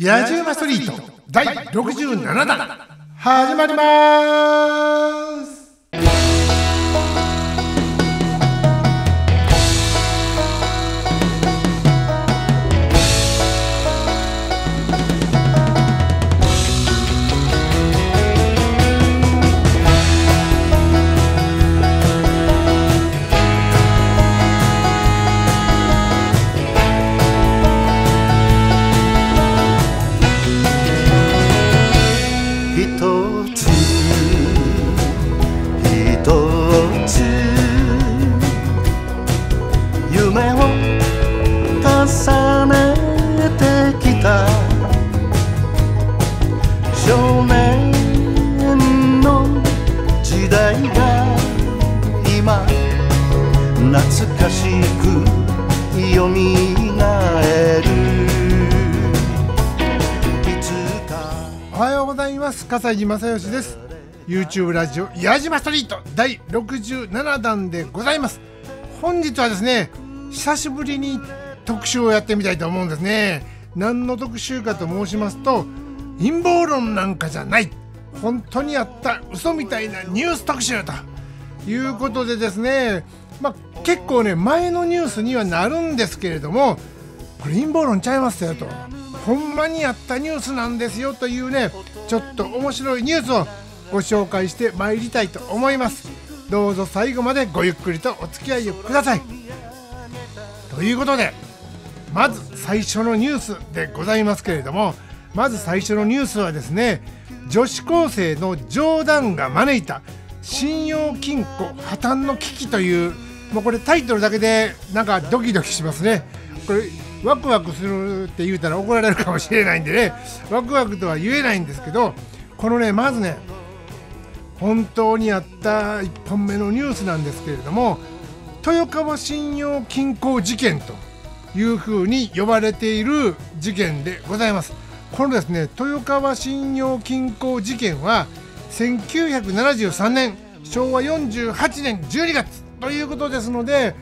野獣馬ストリート第67弾始まります西寺正義です YouTube ラジオ矢島ストリート第67弾でございます本日はですね久しぶりに特集をやってみたいと思うんですね何の特集かと申しますと陰謀論なんかじゃない本当にあった嘘みたいなニュース特集ということでですねまあ、結構ね前のニュースにはなるんですけれどもこれ陰謀論ちゃいますよとほんまにあったニュースなんですよというねちょっと面白いニュースをご紹介してまいりたいと思いますどうぞ最後までごゆっくりとお付き合いをくださいということでまず最初のニュースでございますけれどもまず最初のニュースはですね女子高生の冗談が招いた信用金庫破綻の危機というもうこれタイトルだけでなんかドキドキしますねこれワクワクするって言うたら怒られるかもしれないんでねワクワクとは言えないんですけどこのねまずね本当にあった1本目のニュースなんですけれども豊川信用金庫事件というふうに呼ばれている事件でございます。このですね豊川信用金庫事件は1973年昭和48年12月ということですので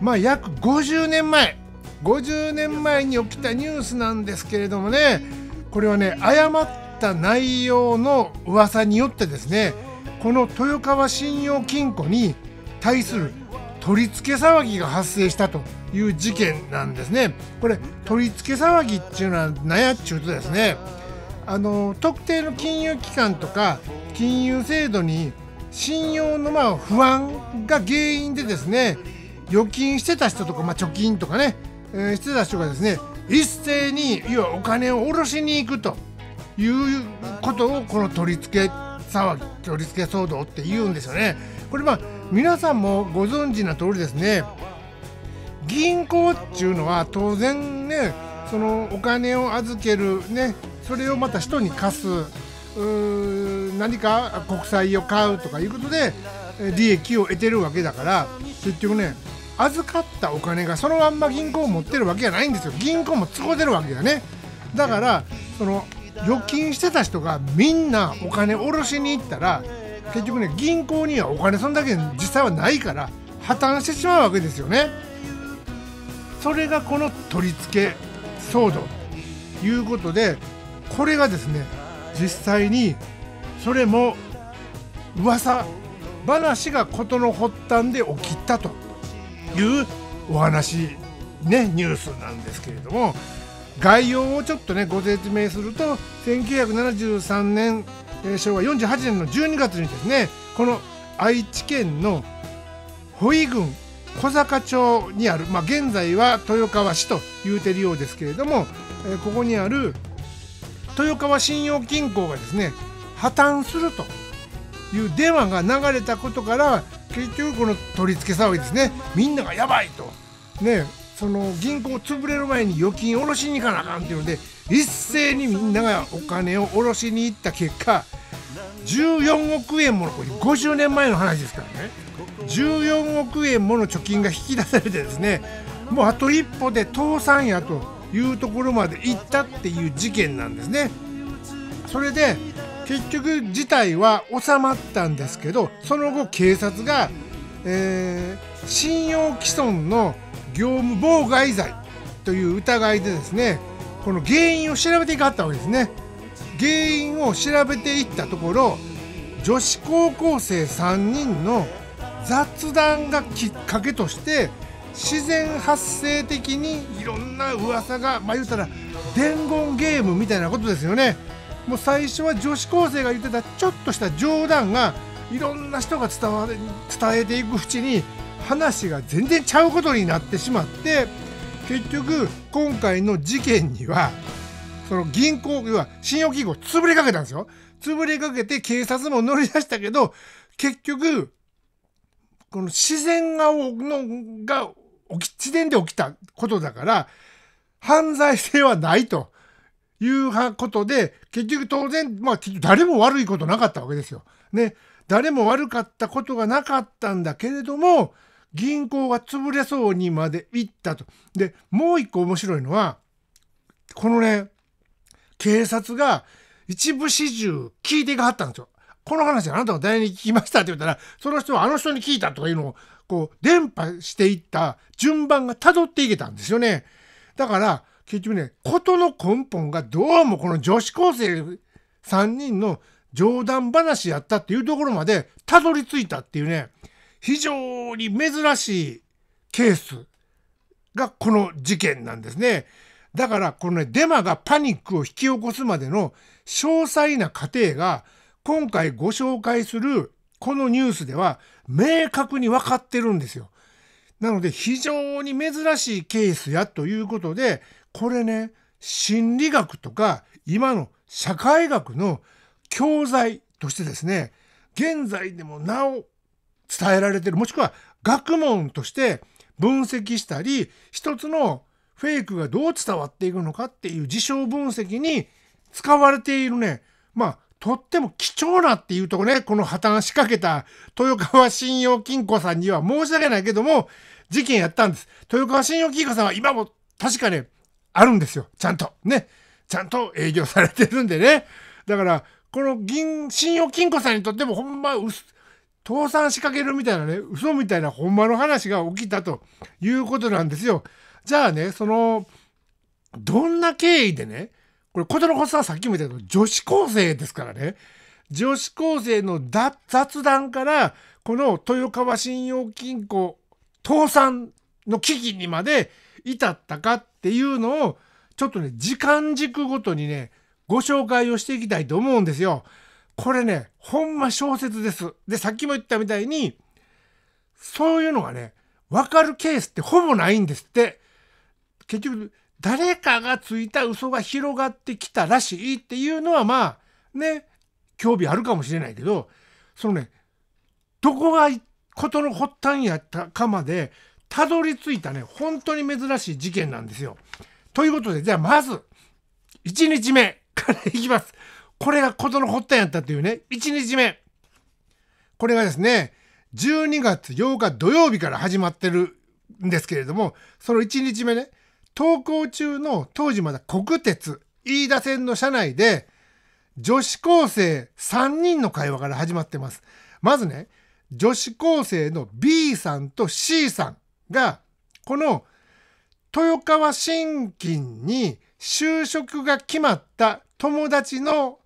まあ約50年前50年前に起きたニュースなんですけれどもねこれはね誤った内容の噂によってですねこの豊川信用金庫に対する取り付け騒ぎが発生したという事件なんですね。これ取り付け騒ぎっていうのは何やっちゅうとですねあの特定の金融機関とか金融制度に信用のまあ不安が原因でですね預金してた人とか、まあ、貯金とかねえたちがですね一斉に要はお金を下ろしに行くということをこの取り付け騒ぎ取り付け騒動って言うんですよね。これまあ皆さんもご存知な通りですね銀行っていうのは当然ねそのお金を預けるねそれをまた人に貸す何か国債を買うとかいうことで利益を得てるわけだから結局ね預かったお金がそのまんま銀行を持ってるわけじゃないんですよ銀行も使うてるわけだねだからその預金してた人がみんなお金下ろしに行ったら結局ね銀行にはお金そんだけ実際はないから破綻してしまうわけですよねそれがこの取り付け騒動ということでこれがですね実際にそれも噂話が事の発端で起きたというお話ねニュースなんですけれども概要をちょっとねご説明すると1973年、えー、昭和48年の12月にですねこの愛知県の保井郡小坂町にある、まあ、現在は豊川市というてるようですけれども、えー、ここにある豊川信用金庫がですね破綻するという電話が流れたことから結局この取り付け騒ぎですねみんながやばいとねその銀行潰れる前に預金下ろしに行かなあかんっていうので一斉にみんながお金を下ろしに行った結果14億円ものこれ50年前の話ですからね14億円もの貯金が引き出されてですねもうあと一歩で倒産やというところまで行ったっていう事件なんですね。それで結局事態は収まったんですけどその後警察が、えー、信用毀損の業務妨害罪という疑いでですねこの原因を調べていかったわけですね原因を調べていったところ女子高校生3人の雑談がきっかけとして自然発生的にいろんな噂がまあ言うたら伝言ゲームみたいなことですよねもう最初は女子高生が言ってたちょっとした冗談がいろんな人が伝われ伝えていくうちに話が全然ちゃうことになってしまって結局今回の事件にはその銀行要は信用金庫潰れかけたんですよ潰れかけて警察も乗り出したけど結局この自然がのが起き自然で起きたことだから犯罪性はないということで結局当然、まあ、誰も悪いことなかったわけですよ。ね、誰も悪かったことがなかったんだけれども銀行が潰れそうにまで行ったと。でもう一個面白いのはこのね警察が一部始終聞いていかはったんですよ。この話あなたが誰に聞きましたって言ったらその人はあの人に聞いたとかいうのをこう伝播していった順番がたどっていけたんですよね。だから結局ね事の根本がどうもこの女子高生3人の冗談話やったっていうところまでたどり着いたっていうね非常に珍しいケースがこの事件なんですね。だからこのねデマがパニックを引き起こすまでの詳細な過程が今回ご紹介するこのニュースでは明確に分かってるんですよ。なので非常に珍しいケースやということでこれね心理学とか今の社会学の教材としてですね現在でもなお伝えられてるもしくは学問として分析したり一つのフェイクがどう伝わっていくのかっていう事象分析に使われているねまあとっても貴重なっていうとこね、この破綻しかけた豊川信用金庫さんには申し訳ないけども、事件やったんです。豊川信用金庫さんは今も確かね、あるんですよ。ちゃんと。ね。ちゃんと営業されてるんでね。だから、この銀、信用金庫さんにとってもほんま、倒産しかけるみたいなね、嘘みたいなほんまの話が起きたということなんですよ。じゃあね、その、どんな経緯でね、これ、ことの発作はさっきも言ったけど、女子高生ですからね、女子高生の雑談から、この豊川信用金庫倒産の危機にまで至ったかっっていうのをちょっとね時間軸ごとにねご紹介をしていきたいと思うんですよ。これねほんま小説です。でさっきも言ったみたいにそういうのがね分かるケースってほぼないんですって結局誰かがついた嘘が広がってきたらしいっていうのはまあね興味あるかもしれないけどそのねどこが事の発端やったかまでたどり着いたね、本当に珍しい事件なんですよ。ということで、じゃあまず、1日目 からいきます。これが事の発端やったというね、1日目。これがですね、12月8日土曜日から始まってるんですけれども、その1日目ね、登校中の当時まだ国鉄飯田線の車内で、女子高生3人の会話から始まってます。まずね、女子高生の B さんと C さん。がこの豊川新金に就職が決まった友達の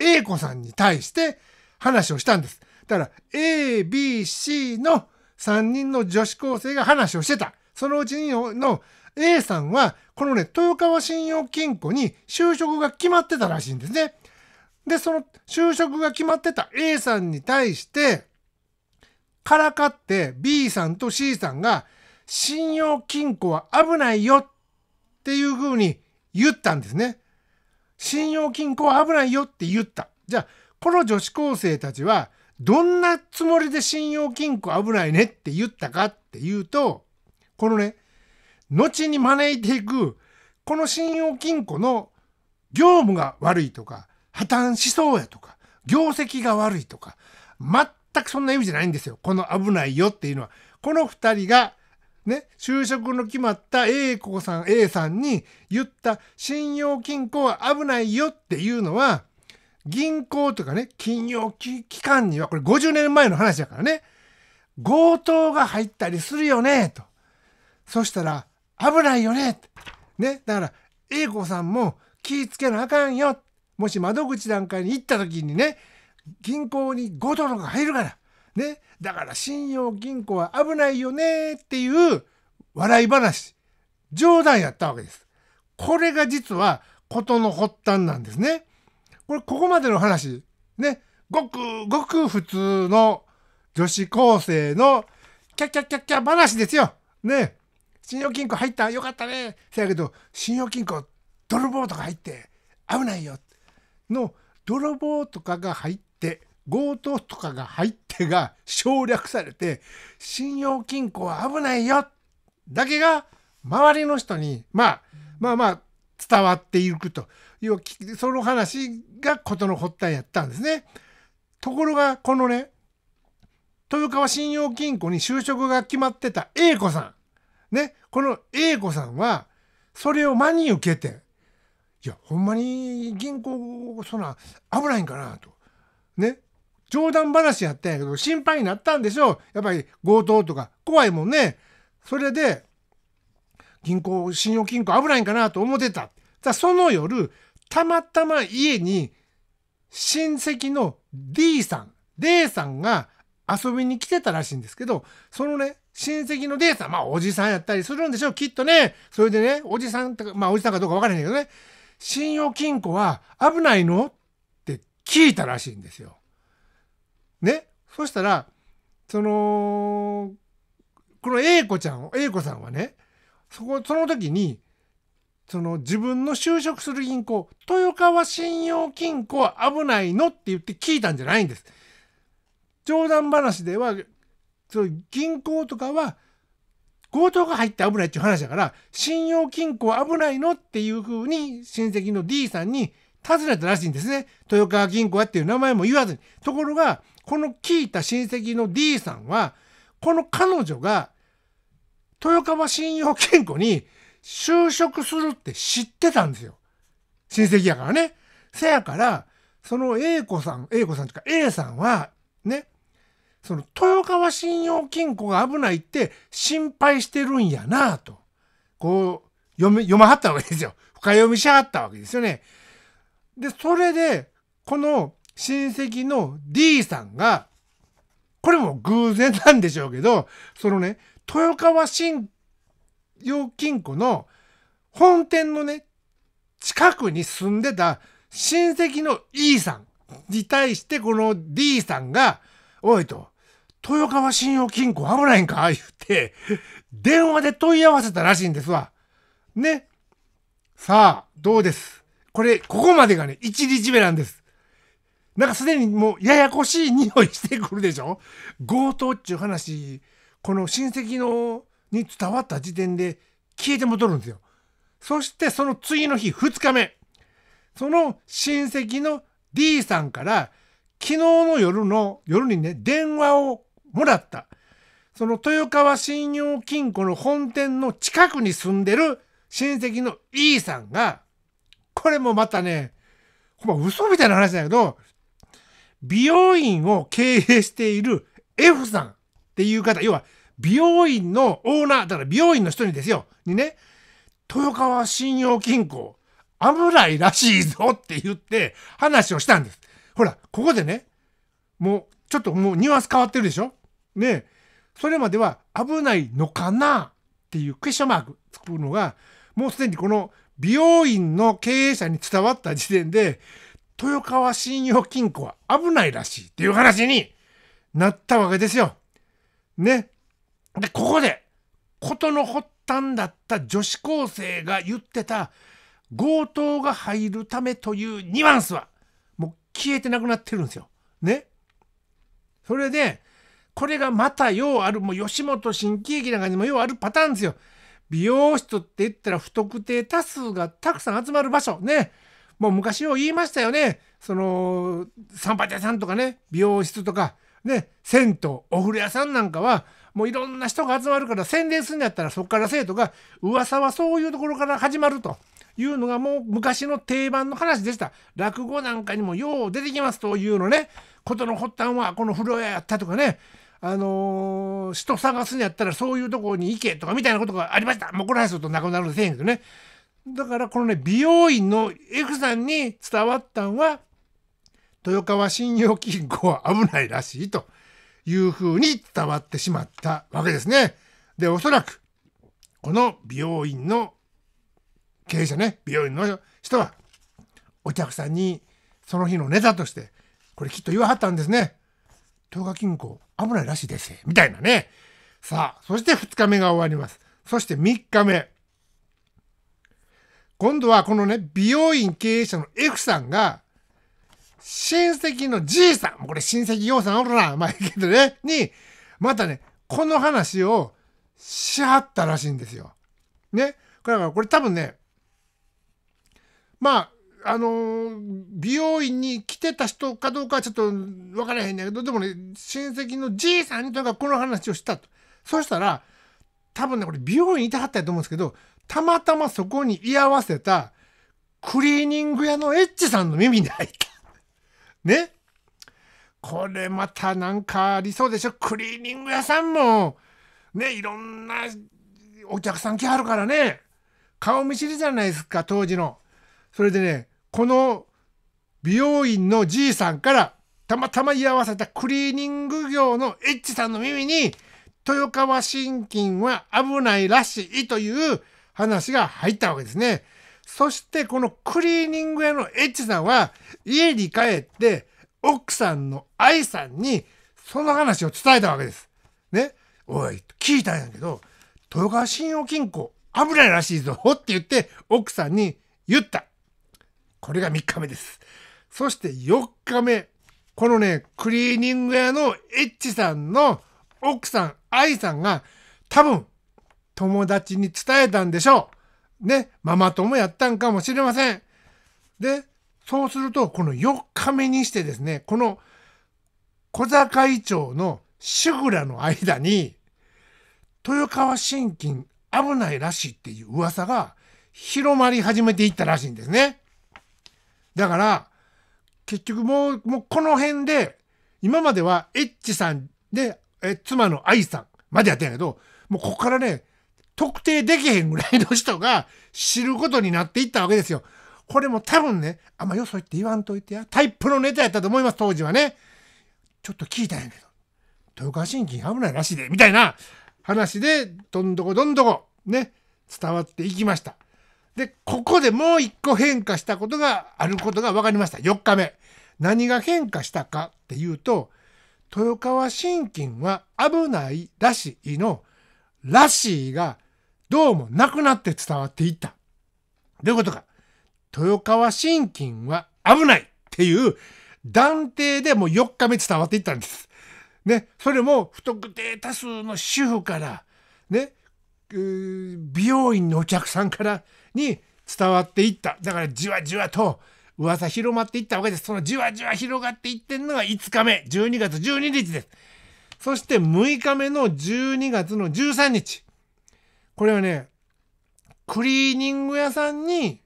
A 子さんに対して話をしたんです。だから A、B、C の3人の女子高生が話をしてた。そのうちの A さんは、このね、豊川信用金庫に就職が決まってたらしいんですね。で、その就職が決まってた A さんに対して、からかって B さんと C さんが信用金庫は危ないよっていうふうに言ったんですね。信用金庫は危ないよって言った。じゃあ、この女子高生たちはどんなつもりで信用金庫危ないねって言ったかっていうと、このね、後に招いていく、この信用金庫の業務が悪いとか、破綻しそうやとか、業績が悪いとか、全くそんな意味じゃないんですよ。この危ないよっていうのは。この二人が、ね、就職の決まった A 子さん、A さんに言った信用金庫は危ないよっていうのは、銀行とかね、金融機関には、これ50年前の話だからね、強盗が入ったりするよね、と。そしたら、危ないよね、ね。だから、A 子さんも気ぃつけなあかんよ。もし窓口なんかに行った時にね、銀行に5ドルが入るから。ね。だから信用銀行は危ないよねっていう笑い話。冗談やったわけです。これが実は事の発端なんですね。これ、ここまでの話、ね。ごくごく普通の女子高生のキャキャキャキャ話ですよ。ね。信用金庫入ったよかったね。せやけど、信用金庫泥棒とか入って危ないよ。の泥棒とかが入ってって強盗とかが入ってが省略されて信用金庫は危ないよだけが周りの人に、まあ、まあまあ伝わっていくというその話が事の発端やったんですね。ところがこのね豊川信用金庫に就職が決まってた A 子さん。ね、この A 子さんはそれを真に受けていやほんまに銀行そんな危ないんかなとね、冗談話やったんやけど、心配になったんでしょう。やっぱり強盗とか、怖いもんね。それで、銀行、信用金庫危ないんかなと思ってた。だその夜、たまたま家に親戚の D さん、D さんが遊びに来てたらしいんですけど、そのね、親戚の D さん、まあおじさんやったりするんでしょう、きっとね。それでね、おじさんとか、まあおじさんかどうかわからへんけどね、信用金庫は危ないの聞いたらしいんですよ。ねそしたらそのこの A 子ちゃんを A 子さんはねそこその時にその自分の就職する銀行豊川信用金庫は危ないのって言って聞いたんじゃないんです。冗談話ではその銀行とかは強盗が入って危ないっていう話だから信用金庫は危ないのっていうふうに親戚の D さんに訪ねたらしいんですね。豊川銀行やっていう名前も言わずに。ところが、この聞いた親戚の D さんは、この彼女が、豊川信用金庫に就職するって知ってたんですよ。親戚やからね。せやから、その A 子さん、A 子さんとか A さんは、ね、その豊川信用金庫が危ないって心配してるんやなと。こう、読め、読まはったわけですよ。深読みしはったわけですよね。で、それで、この親戚の D さんが、これも偶然なんでしょうけど、そのね、豊川信用金庫の本店のね、近くに住んでた親戚の E さんに対してこの D さんが、おいと、豊川信用金庫危ないんか言って、電話で問い合わせたらしいんですわ。ね。さあ、どうですこれ、ここまでがね、1日目なんです。なんかすでにもうややこしい匂いしてくるでしょ強盗っちゅう話、この親戚のに伝わった時点で消えて戻るんですよ。そしてその次の日2日目、その親戚の D さんから昨日の夜の夜にね、電話をもらった。その豊川信用金庫の本店の近くに住んでる親戚の E さんがこれもまたね、ま嘘みたいな話だけど、美容院を経営している F さんっていう方、要は美容院のオーナー、だから美容院の人にですよ、にね、豊川信用金庫、危ないらしいぞって言って話をしたんです。ほら、ここでね、もうちょっともうニュアンス変わってるでしょねそれまでは危ないのかなっていうクエッションマーク作るのが、もうすでにこの美容院の経営者に伝わった時点で、豊川信用金庫は危ないらしいっていう話になったわけですよ。ね。で、ここで、事の発端だった女子高生が言ってた強盗が入るためというニュアンスは、もう消えてなくなってるんですよ。ね。それで、これがまたようある、もう吉本新喜劇なんかにもようあるパターンですよ。美容室って言ったら不特定多数がたくさん集まる場所ねもう昔を言いましたよねその散髪屋さんとかね美容室とかね銭湯お風呂屋さんなんかはもういろんな人が集まるから宣伝するんやったらそこからせえとか噂はそういうところから始まるというのがもう昔の定番の話でした落語なんかにもよう出てきますというのねことの発端はこの風呂屋やったとかねあのー、人探すんやったらそういうとこに行けとかみたいなことがありました。もうこれはするとなくなるせえんけどね。だからこのね、美容院の F さんに伝わったんは、豊川信用金庫は危ないらしいというふうに伝わってしまったわけですね。で、おそらく、この美容院の経営者ね、美容院の人は、お客さんにその日のネタとして、これきっと言わはったんですね。豊川銀行危ないらしいですみたいなねさあそして2日目が終わりますそして3日目今度はこのね美容院経営者の F さんが親戚のじいさんこれ親戚洋さんおるなまあいいけどねにまたねこの話をしはったらしいんですよ。ねだからこれ多分ねまああの美容院に来てた人かどうかはちょっと分からへんねんけどでもね親戚のじいさんにとかこの話をしたとそしたら多分ねこれ美容院いてはったやと思うんですけどたまたまそこに居合わせたクリーニング屋のエッチさんの耳に入った。ねこれまたなんかありそうでしょクリーニング屋さんもねいろんなお客さん来はるからね顔見知りじゃないですか当時の。それでねこの美容院のじいさんからたまたま居合わせたクリーニング業のエッチさんの耳に豊川信金は危ないらしいという話が入ったわけですね。そしてこのクリーニング屋のエッチさんは家に帰って奥さんの愛さんにその話を伝えたわけです。ね。おい、聞いたんやけど、豊川信用金庫危ないらしいぞって言って奥さんに言った。これが3日目です。そして4日目。このね、クリーニング屋のエッチさんの奥さん、愛さんが、多分、友達に伝えたんでしょう。ね、ママ友やったんかもしれません。で、そうすると、この4日目にしてですね、この小坂町のシグラの間に、豊川新金危ないらしいっていう噂が広まり始めていったらしいんですね。だから結局もうもうこの辺で今まではエッチさんでえ妻の愛さんまでやったんやけどもうここからね特定できへんぐらいの人が知ることになっていったわけですよ。これも多分ねあんまよそ言って言わんといてやタイプのネタやったと思います当時はね。ちょっと聞いたんやけど豊川新金危ないらしいでみたいな話でどんどこどんどこね伝わっていきました。で、ここでもう一個変化したことがあることが分かりました。4日目。何が変化したかっていうと、豊川新金は危ないらしいの、らしいがどうもなくなって伝わっていった。どういうことか。豊川新金は危ないっていう断定でもう4日目伝わっていったんです。ね、それも不特定多数の主婦から、ね、美容院のお客さんから、に伝わっていっただからじわじわと噂広まっていったわけですそのじわじわ広がっていってんのが5日目12月12日ですそして6日目の12月の13日これはねクリーニング屋さんに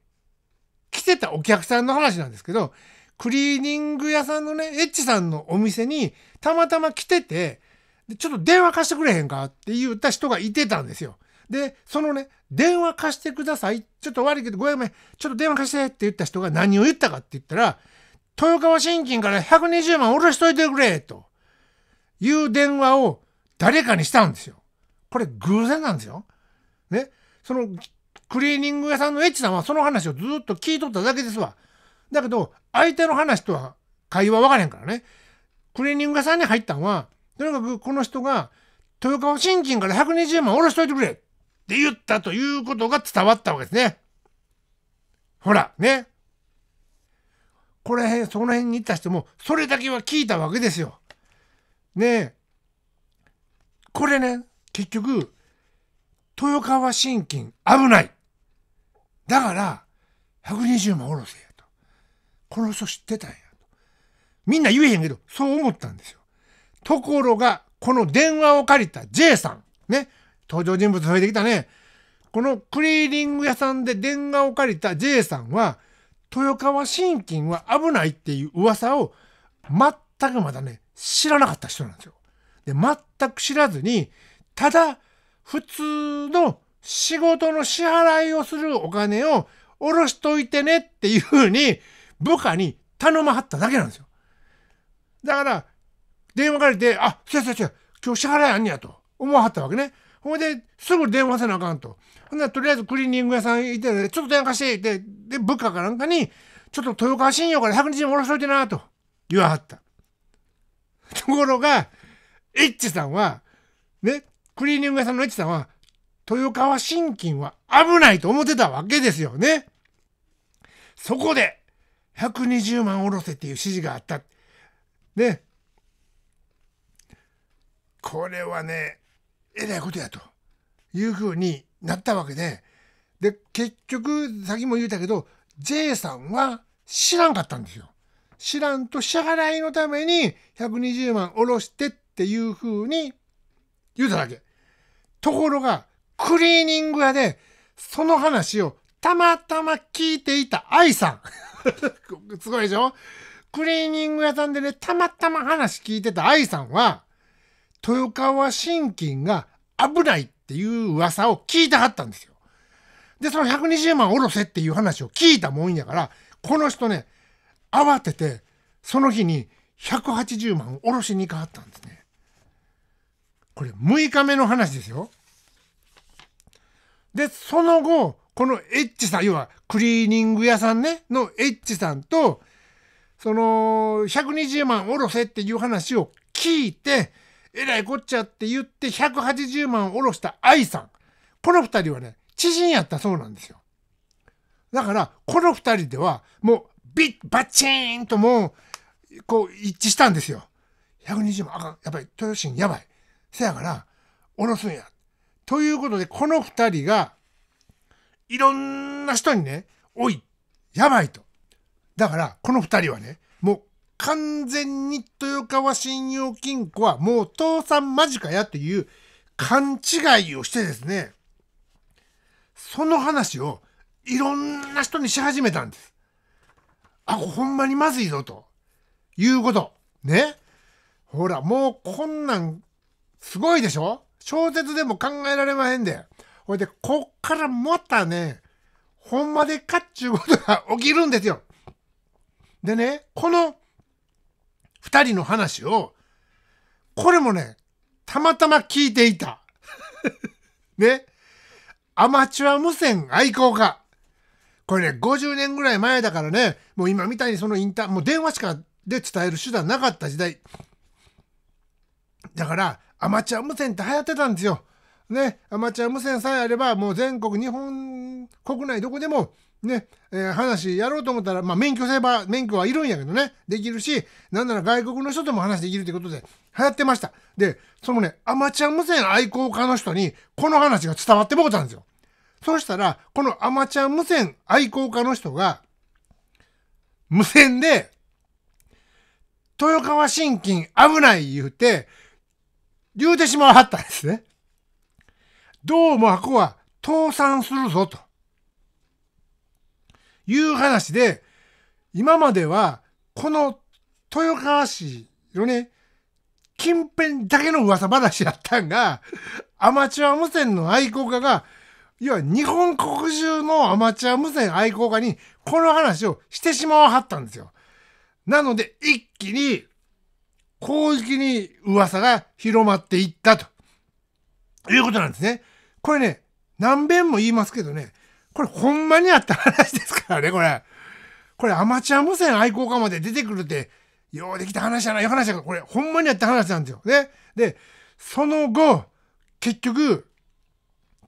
来てたお客さんの話なんですけどクリーニング屋さんのねエッチさんのお店にたまたま来ててちょっと電話貸してくれへんかって言った人がいてたんですよ。で、そのね、電話貸してください。ちょっと悪いけど、ごめん、ちょっと電話貸してって言った人が何を言ったかって言ったら、豊川信金から120万下ろしといてくれという電話を誰かにしたんですよ。これ偶然なんですよ。ね。そのクリーニング屋さんのエッチさんはその話をずっと聞いとっただけですわ。だけど、相手の話とは会話分からへんからね。クリーニング屋さんに入ったんは、とにかくこの人が豊川信金から120万下ろしといてくれって言ったということが伝わったわけですね。ほら、ね。この辺、その辺にった人も、それだけは聞いたわけですよ。ねえ。これね、結局、豊川信金危ない。だから、120万おろせやと。この人知ってたんやと。みんな言えへんけど、そう思ったんですよ。ところが、この電話を借りた J さん、ね、登場人物増えてきたね。このクリーニング屋さんで電話を借りた J さんは、豊川信金は危ないっていう噂を全くまだね、知らなかった人なんですよ。で、全く知らずに、ただ、普通の仕事の支払いをするお金を下ろしといてねっていうふうに、部下に頼まはっただけなんですよ。だから、電話借りて、あ、違う違う違う、今日支払いあんねやと思わはったわけね。ほいですぐ電話せなあかんと。ほんならとりあえずクリーニング屋さん行って、ちょっと電話してで、で、部下かなんかに、ちょっと豊川信用から100日に下ろしといてなと言わはった。ところが、エッチさんは、ね、クリーニング屋さんのエッチさんは、豊川信金は危ないと思ってたわけですよね。そこで、120万下ろせっていう指示があった。ね。これはね、えらいことやというふうになったわけで、で、結局、先も言うたけど、J さんは知らんかったんですよ。知らんと支払いのために120万下ろしてっていうふうに言うただけ。ところが、クリーニング屋で、その話をたまたま聞いていた愛さん。すごいでしょクリーニング屋さんでね、たまたま話聞いてた愛さんは、豊川信金が危ないっていう噂を聞いてはったんですよ。で、その120万おろせっていう話を聞いたもんやから、この人ね、慌てて、その日に180万おろしにかはったんですね。これ、6日目の話ですよ。で、その後、このエッチさん、要はクリーニング屋さんね、のエッチさんと、その、120万おろせっていう話を聞いて、えらいこっちゃって言って180万下ろした愛さん。この2人はね、知人やったそうなんですよ。だから、この2人では、もう、ビッ、バチーンともう、こう、一致したんですよ。120万、あかん、やばい、豊臣やばい。せやから、下ろすんや。ということで、この2人が、いろんな人にね、おい、やばいと。だから、この2人はね、もう完全に豊川信用金庫はもう倒産間近やという勘違いをしてですね、その話をいろんな人にし始めたんです。あ、ほんまにまずいぞと。いうこと。ね。ほら、もうこんなん、すごいでしょ小説でも考えられまへんで。ほいで、こっからまたね、ほんまでかっちゅうことが起きるんですよ。でね、この2人の話を、これもね、たまたま聞いていた。ね。アマチュア無線愛好家。これね、50年ぐらい前だからね、もう今みたいにそのインター、もう電話しかで伝える手段なかった時代。だから、アマチュア無線って流行ってたんですよ。ね、アマチュア無線さえあれば、もう全国、日本国内どこでもね、えー、話やろうと思ったら、まあ、免許せば、免許はいるんやけどね、できるし、なんなら外国の人とも話できるってことで、流行ってました。で、そのね、アマチュア無線愛好家の人に、この話が伝わってもうたんですよ。そしたら、このアマチュア無線愛好家の人が、無線で、豊川新金危ない言うて、言うてしまわはったんですね。どうも箱は倒産するぞと。いう話で、今までは、この豊川市のね、近辺だけの噂話だったんが、アマチュア無線の愛好家が、要は日本国中のアマチュア無線愛好家にこの話をしてしまわはったんですよ。なので一気に広域に噂が広まっていったということなんですね。これね、何遍も言いますけどね、これほんまにあった話ですからね、これ。これアマチュア無線愛好家まで出てくるって、ようできた話じゃない話だから、これほんまにあった話なんですよ。ね。で、その後、結局、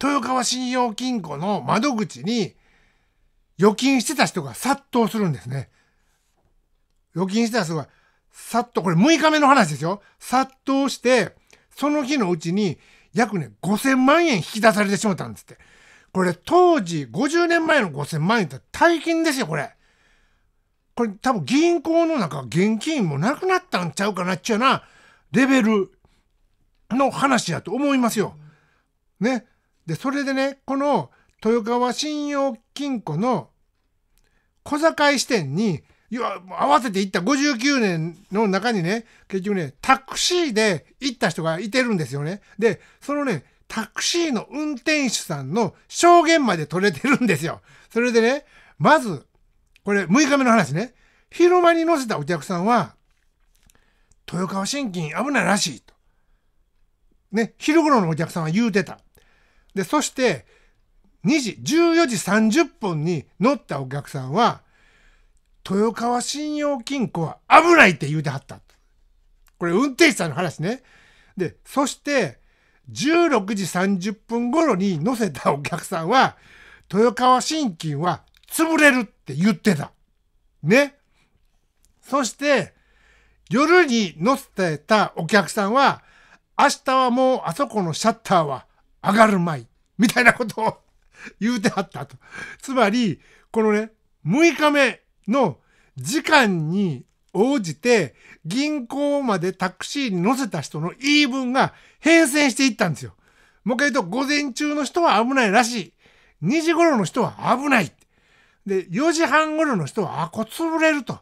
豊川信用金庫の窓口に預金してた人が殺到するんですね。預金してた人が殺到、これ6日目の話ですよ。殺到して、その日のうちに約ね、5000万円引き出されてしまったんですって。これ当時50年前の5000万円って大金ですよ、これ。これ多分銀行の中現金もなくなったんちゃうかなっちゃなレベルの話やと思いますよ。ね。で、それでね、この豊川信用金庫の小堺支店に合わせて行った59年の中にね、結局ね、タクシーで行った人がいてるんですよね。で、そのね、タクシーの運転手さんの証言まで取れてるんですよ。それでね、まず、これ6日目の話ね、昼間に乗せたお客さんは、豊川新金危ないらしいと。ね、昼頃のお客さんは言うてた。で、そして、2時、14時30分に乗ったお客さんは、豊川信用金庫は危ないって言うてはった。これ運転手さんの話ね。で、そして、16時30分頃に乗せたお客さんは、豊川新金は潰れるって言ってた。ね。そして、夜に乗せたお客さんは、明日はもうあそこのシャッターは上がるまい。みたいなことを 言うてはったと。つまり、このね、6日目の時間に応じて銀行までタクシーに乗せた人の言い分が変遷していったんですよ。もう一回言うと、午前中の人は危ないらしい。2時頃の人は危ない。で、4時半頃の人は、あ、こ潰れると。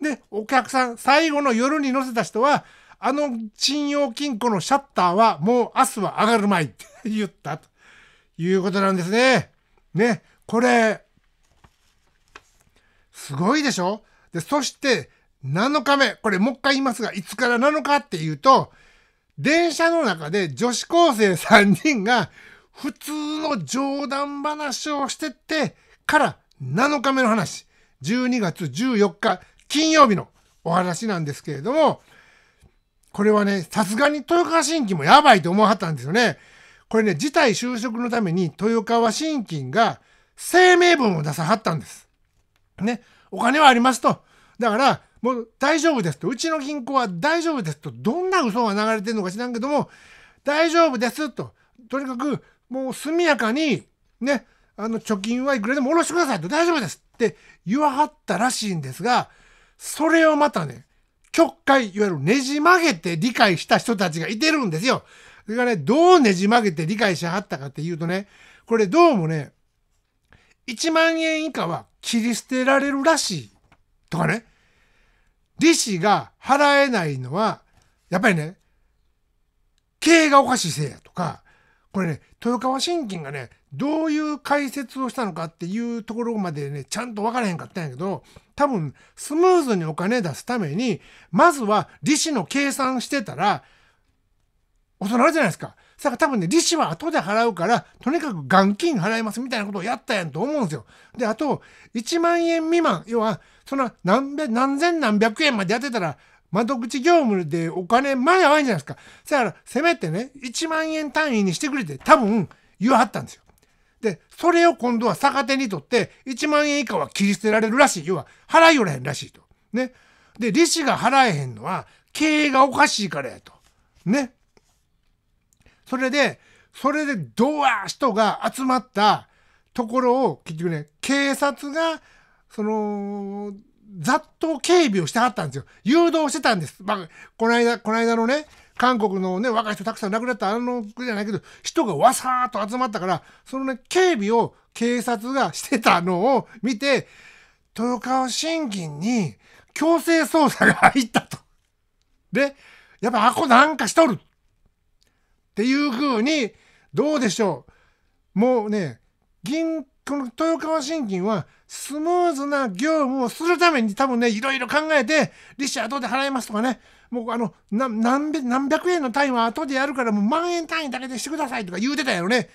で、お客さん、最後の夜に乗せた人は、あの信用金庫のシャッターはもう明日は上がるまいって 言ったということなんですね。ね、これ、すごいでしょで、そして7日目、これもう一回言いますが、いつから7日っていうと、電車の中で女子高生3人が普通の冗談話をしてってから7日目の話、12月14日金曜日のお話なんですけれども、これはね、さすがに豊川新規もやばいと思わはったんですよね。これね、事態就職のために豊川新金が声明文を出さはったんです。ね、お金はありますと。だから、もう大丈夫ですと、うちの銀行は大丈夫ですと、どんな嘘が流れてるのか知らんけども、大丈夫ですと、とにかくもう速やかに、ね、あの貯金はいくらでも下ろしてくださいと、大丈夫ですって言わはったらしいんですが、それをまたね、曲解、いわゆるねじ曲げて理解した人たちがいてるんですよ。それがね、どうねじ曲げて理解しはったかっていうとね、これどうもね、1万円以下は切り捨てられるらしいとかね、利子が払えないのは、やっぱりね、経営がおかしいせいやとか、これね、豊川信金がね、どういう解説をしたのかっていうところまでね、ちゃんと分からへんかったんやけど、多分、スムーズにお金出すために、まずは利子の計算してたら、大人じゃないですか。だから多分ね、利子は後で払うから、とにかく元金払いますみたいなことをやったやんと思うんですよ。で、あと、1万円未満、要は、その何百、何千何百円までやってたら、窓口業務でお金前合いんじゃないですか。だから、せめてね、1万円単位にしてくれて、多分言わはったんですよ。で、それを今度は逆手にとって、1万円以下は切り捨てられるらしい。要は、払いよらへんらしいと。ね。で、利子が払えへんのは、経営がおかしいからやと。ね。それで、それで、ドワー人が集まったところを、結局ね、警察がその、雑踏警備をしてはったんですよ。誘導してたんです。まあ、この間、この間のね、韓国のね、若い人たくさん亡くなったあの国じゃないけど、人がわさーっと集まったから、そのね、警備を警察がしてたのを見て、豊川信金に強制捜査が入ったと。で、やっぱ箱なんかしとるっていう風に、どうでしょう。もうね、銀この豊川信金はスムーズな業務をするために多分ね、いろいろ考えて、利子は後で払いますとかね、もうあの、何百円の単位は後でやるからもう万円単位だけでしてくださいとか言うてたやろね。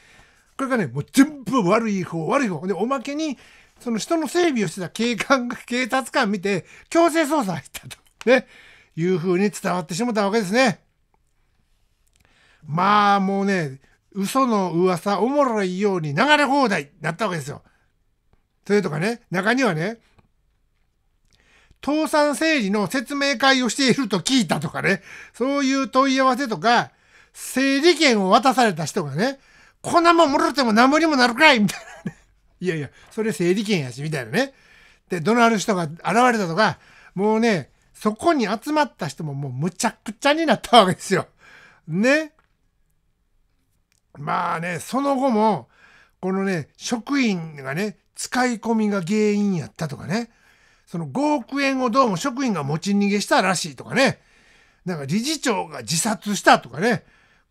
これがね、もう全部悪い方、悪い方。で、おまけに、その人の整備をしてた警官 警察官見て、強制捜査入ったと。ね。いう風に伝わってしまったわけですね。まあ、もうね、嘘の噂おもろいように流れ放題なったわけですよ。それとかね、中にはね、倒産政治の説明会をしていると聞いたとかね、そういう問い合わせとか、整理券を渡された人がね、こんなもんもろても何もにもなるかいみたいなね。いやいや、それ整理券やし、みたいなね。で、怒鳴る人が現れたとか、もうね、そこに集まった人ももうむちゃくちゃになったわけですよ。ね。まあね、その後も、このね、職員がね、使い込みが原因やったとかね、その5億円をどうも職員が持ち逃げしたらしいとかね、なんか理事長が自殺したとかね、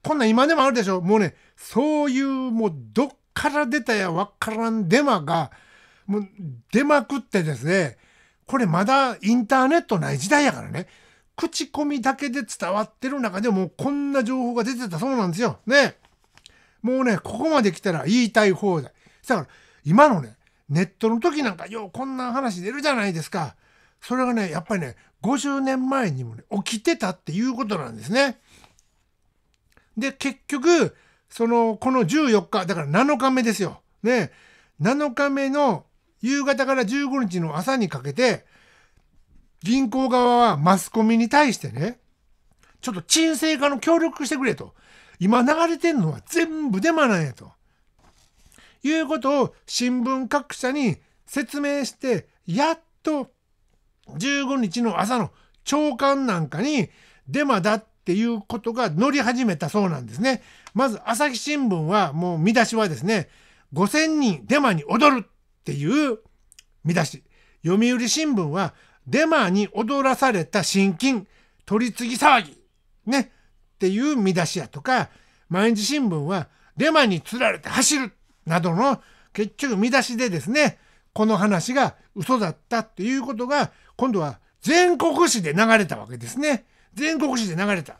こんなん今でもあるでしょ。もうね、そういうもうどっから出たやわからんデマが、もう出まくってですね、これまだインターネットない時代やからね、口コミだけで伝わってる中でもうこんな情報が出てたそうなんですよ。ね。もうね、ここまで来たら言いたい放題。だから、今のね、ネットの時なんか、ようこんな話出るじゃないですか。それがね、やっぱりね、50年前にもね、起きてたっていうことなんですね。で、結局、その、この14日、だから7日目ですよ。ね、7日目の夕方から15日の朝にかけて、銀行側はマスコミに対してね、ちょっと沈静化の協力してくれと。今流れてんのは全部デマなんやと。いうことを新聞各社に説明して、やっと15日の朝の朝刊なんかにデマだっていうことが乗り始めたそうなんですね。まず朝日新聞はもう見出しはですね、5000人デマに踊るっていう見出し。読売新聞はデマに踊らされた新金取り次ぎ騒ぎ。ね。っていう見出しやとか毎日新聞はデマにつられて走るなどの結局見出しでですねこの話が嘘だったっていうことが今度は全国紙で流れたわけですね。全国紙で流れた。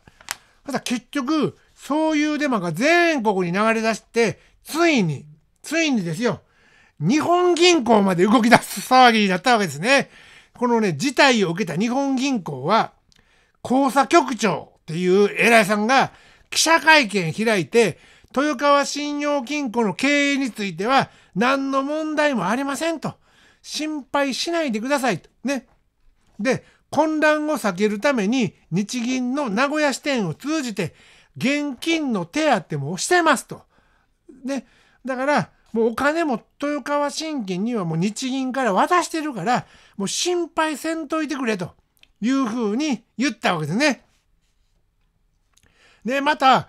ただ結局そういうデマが全国に流れ出してついについにですよ日本銀行まで動き出す騒ぎになったわけですね。このね事態を受けた日本銀行は交差局長っていう偉いさんが記者会見開いて、豊川信用金庫の経営については何の問題もありませんと。心配しないでくださいと。ね。で、混乱を避けるために日銀の名古屋支店を通じて現金の手当もしてますと。ね。だから、もうお金も豊川信金にはもう日銀から渡してるから、もう心配せんといてくれというふうに言ったわけですね。で、また、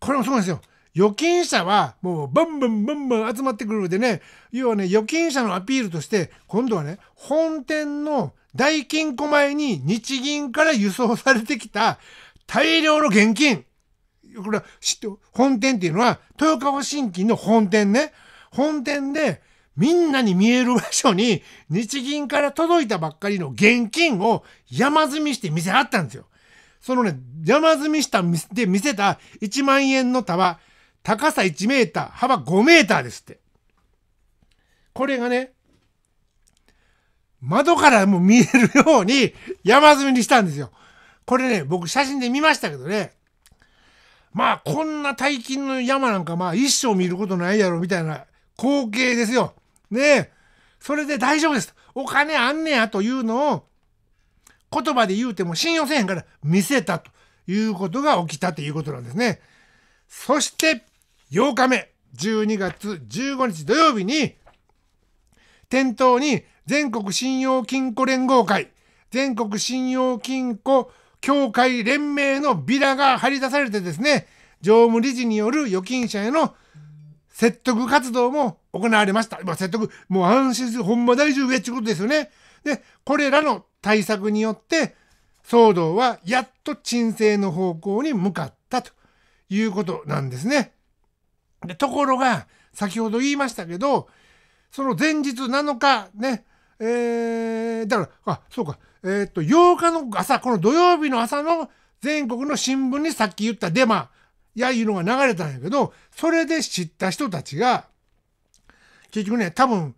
これもそうなんですよ。預金者はもうバンバンバンバン集まってくるのでね、要はね、預金者のアピールとして、今度はね、本店の大金庫前に日銀から輸送されてきた大量の現金。これは、本店っていうのは、豊川新金の本店ね。本店で、みんなに見える場所に日銀から届いたばっかりの現金を山積みして見せはったんですよ。そのね、山積みしたで見せた1万円の束、高さ1メーター、幅5メーターですって。これがね、窓からも見えるように山積みにしたんですよ。これね、僕写真で見ましたけどね、まあこんな大金の山なんかまあ一生見ることないやろみたいな光景ですよ。ねえ。それで大丈夫です。お金あんねやというのを言葉で言うても信用せへんから見せたということが起きたということなんですね。そして8日目12月15日土曜日に店頭に全国信用金庫連合会全国信用金庫協会連盟のビラが張り出されてですね常務理事による預金者への説得活動も行われました。まあ、説得、もう安心する、ほんま大丈夫やっちゅうことですよね。で、これらの対策によって、騒動はやっと沈静の方向に向かったということなんですね。でところが、先ほど言いましたけど、その前日7日ね、えー、だから、あ、そうか、えっ、と、8日の朝、この土曜日の朝の全国の新聞にさっき言ったデマやいうのが流れたんやけど、それで知った人たちが、結局ね、多分、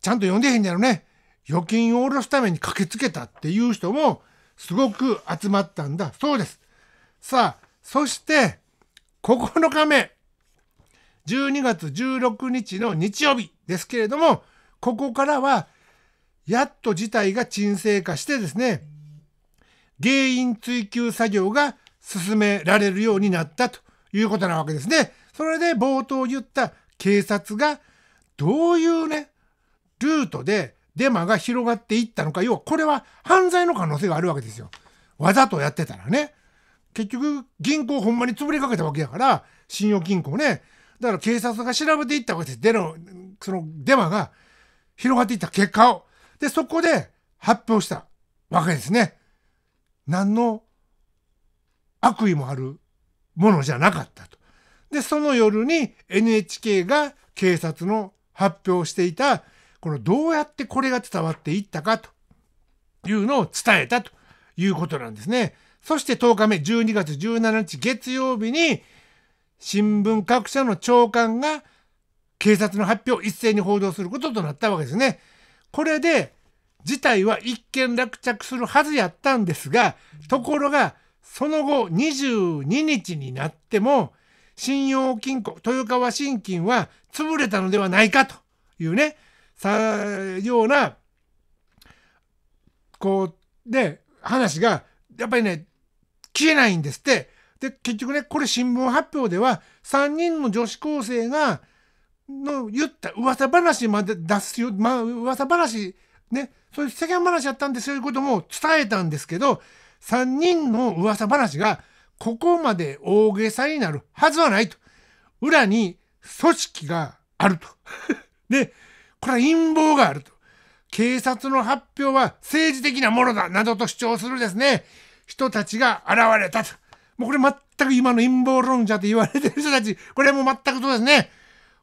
ちゃんと読んでへんやろね。預金を下ろすために駆けつけたっていう人もすごく集まったんだそうです。さあ、そして9日目、12月16日の日曜日ですけれども、ここからはやっと事態が沈静化してですね、原因追及作業が進められるようになったということなわけですね。それで冒頭言った警察がどういうね、ルートでデマが広がっていったのか、要はこれは犯罪の可能性があるわけですよ。わざとやってたらね。結局、銀行ほんまに潰れかけたわけだから、信用銀行ね。だから警察が調べていったわけです。での、そのデマが広がっていった結果を。で、そこで発表したわけですね。何の悪意もあるものじゃなかったと。で、その夜に NHK が警察の発表していたこのどうやってこれが伝わっていったかというのを伝えたということなんですね。そして10日目、12月17日月曜日に、新聞各社の長官が警察の発表を一斉に報道することとなったわけですね。これで、事態は一件落着するはずやったんですが、ところが、その後22日になっても、信用金庫、豊川信金は潰れたのではないかというね、さようなこうで話がやっぱりね消えないんですって。で結局ねこれ新聞発表では3人の女子高生がの言った噂話まで出すよ、まあ、噂話ねそういう世間話やったんですよいうことも伝えたんですけど3人の噂話がここまで大げさになるはずはないと裏に組織があると。でこれは陰謀があると。警察の発表は政治的なものだなどと主張するですね、人たちが現れたと。もうこれ全く今の陰謀論者と言われてる人たち、これはもう全くそうですね。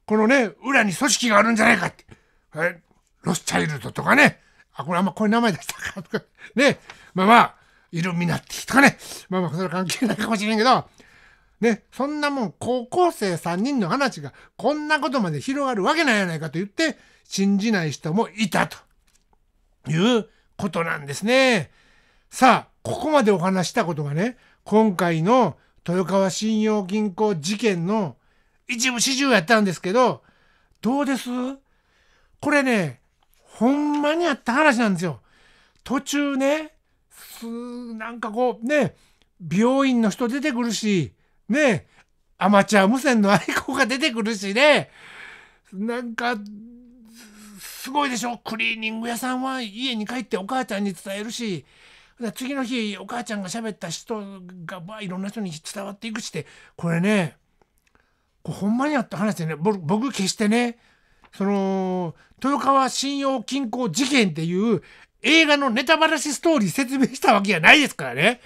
このね、裏に組織があるんじゃないかって。ロスチャイルドとかね。あ、これあんまこういう名前出したかとか。ね。まあまあ、イルミナティとかね。まあまあ、それは関係ないかもしれんけど、ね、そんなもん高校生3人の話がこんなことまで広がるわけないやないかと言って信じない人もいたということなんですね。さあ、ここまでお話したことがね、今回の豊川信用銀行事件の一部始終やったんですけど、どうですこれね、ほんまにあった話なんですよ。途中ね、なんかこうね、病院の人出てくるし、ねアマチュア無線の愛好が出てくるしねなんかすごいでしょクリーニング屋さんは家に帰ってお母ちゃんに伝えるし次の日お母ちゃんが喋った人がまあ、いろんな人に伝わっていくしてこれねこれほんまにあった話でね僕決してねその豊川信用金庫事件っていう映画のネタバラシストーリー説明したわけじゃないですからね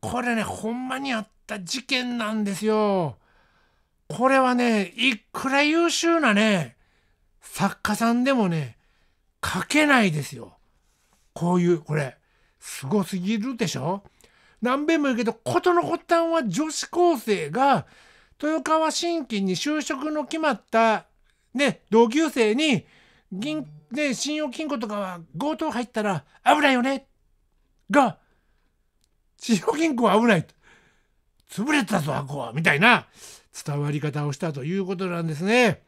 これねほんまにあったった事件なんですよ。これはね、いくら優秀なね、作家さんでもね、書けないですよ。こういう、これ、すごすぎるでしょ何べんも言うけど、事の発端は女子高生が、豊川新規に就職の決まった、ね、同級生に、銀、ね、信用金庫とかは強盗入ったら危ないよねが、信用金庫は危ないと。潰れてたぞ箱はみたいな伝わり方をしたということなんですね。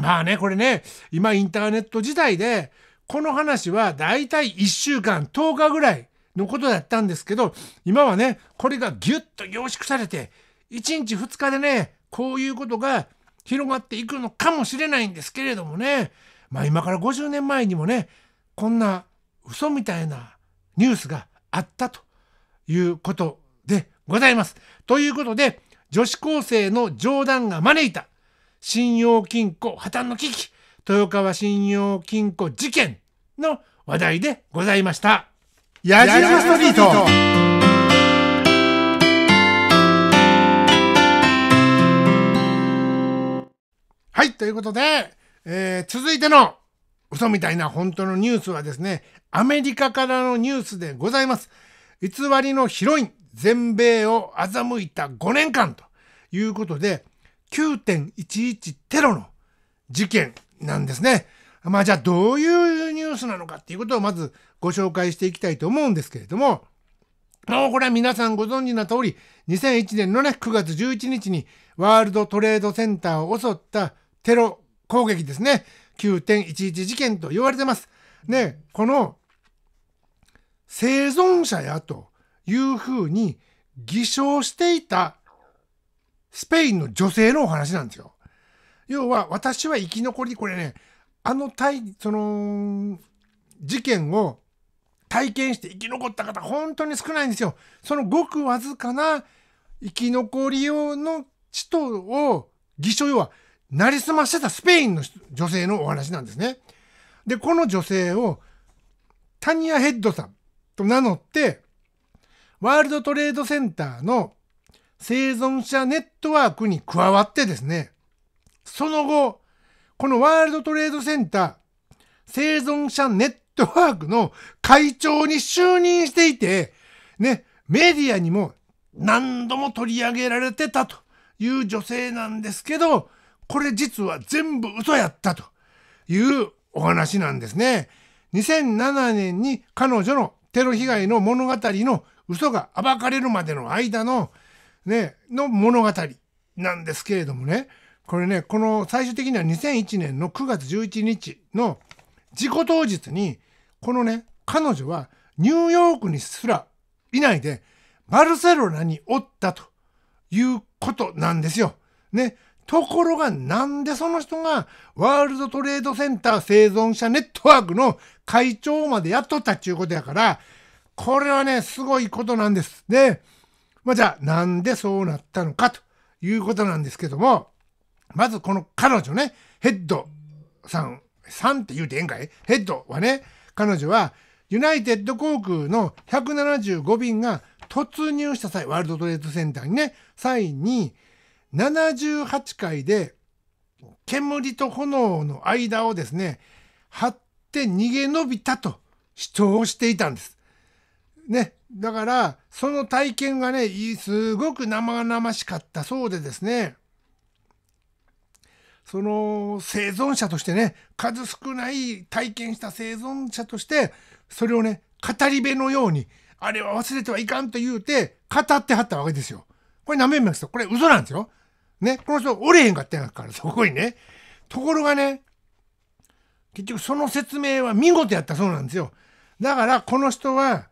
まあねこれね今インターネット自体でこの話はだいたい1週間10日ぐらいのことだったんですけど今はねこれがギュッと凝縮されて1日2日でねこういうことが広がっていくのかもしれないんですけれどもねまあ今から50年前にもねこんな嘘みたいなニュースがあったということございます。ということで、女子高生の冗談が招いた信用金庫破綻の危機、豊川信用金庫事件の話題でございました。矢印ストリートはい、ということで、えー、続いての嘘みたいな本当のニュースはですね、アメリカからのニュースでございます。偽りのヒロイン、全米を欺いた5年間ということで、9.11テロの事件なんですね。まあじゃあどういうニュースなのかっていうことをまずご紹介していきたいと思うんですけれども、もうこれは皆さんご存知の通り、2001年のね、9月11日にワールドトレードセンターを襲ったテロ攻撃ですね。9.11事件と言われてます。ね、この生存者やというふうに偽証していたスペインの女性のお話なんですよ。要は私は生き残りこれねあの対その事件を体験して生き残った方本当に少ないんですよ。そのごくわずかな生き残り用の人を偽証要はなりすましてたスペインの女性のお話なんですね。でこの女性をタニア・ヘッドさんと名乗ってワールドトレードセンターの生存者ネットワークに加わってですね、その後、このワールドトレードセンター生存者ネットワークの会長に就任していて、ね、メディアにも何度も取り上げられてたという女性なんですけど、これ実は全部嘘やったというお話なんですね。2007年に彼女のテロ被害の物語の嘘が暴かれるまでの間の、ね、の物語なんですけれどもね、これね、この最終的には2001年の9月11日の事故当日に、このね、彼女はニューヨークにすらいないで、バルセロナにおったということなんですよ。ね。ところがなんでその人がワールドトレードセンター生存者ネットワークの会長までやっとったっていうことやから、これはね、すごいことなんですで、まあ、じゃあ、なんでそうなったのかということなんですけども、まずこの彼女ね、ヘッドさん、さんって言うてええんかいヘッドはね、彼女は、ユナイテッド航空の175便が突入した際、ワールドトレードセンターにね、際に、78回で煙と炎の間をですね、張って逃げ延びたと主張していたんです。ね、だから、その体験がね、すごく生々しかったそうでですね、その生存者としてね、数少ない体験した生存者として、それをね、語り部のように、あれは忘れてはいかんと言うて、語ってはったわけですよ。これ舐めんすよ。これ嘘なんですよ。ね、この人折れへんかったんやから、そこにね。ところがね、結局その説明は見事やったそうなんですよ。だから、この人は、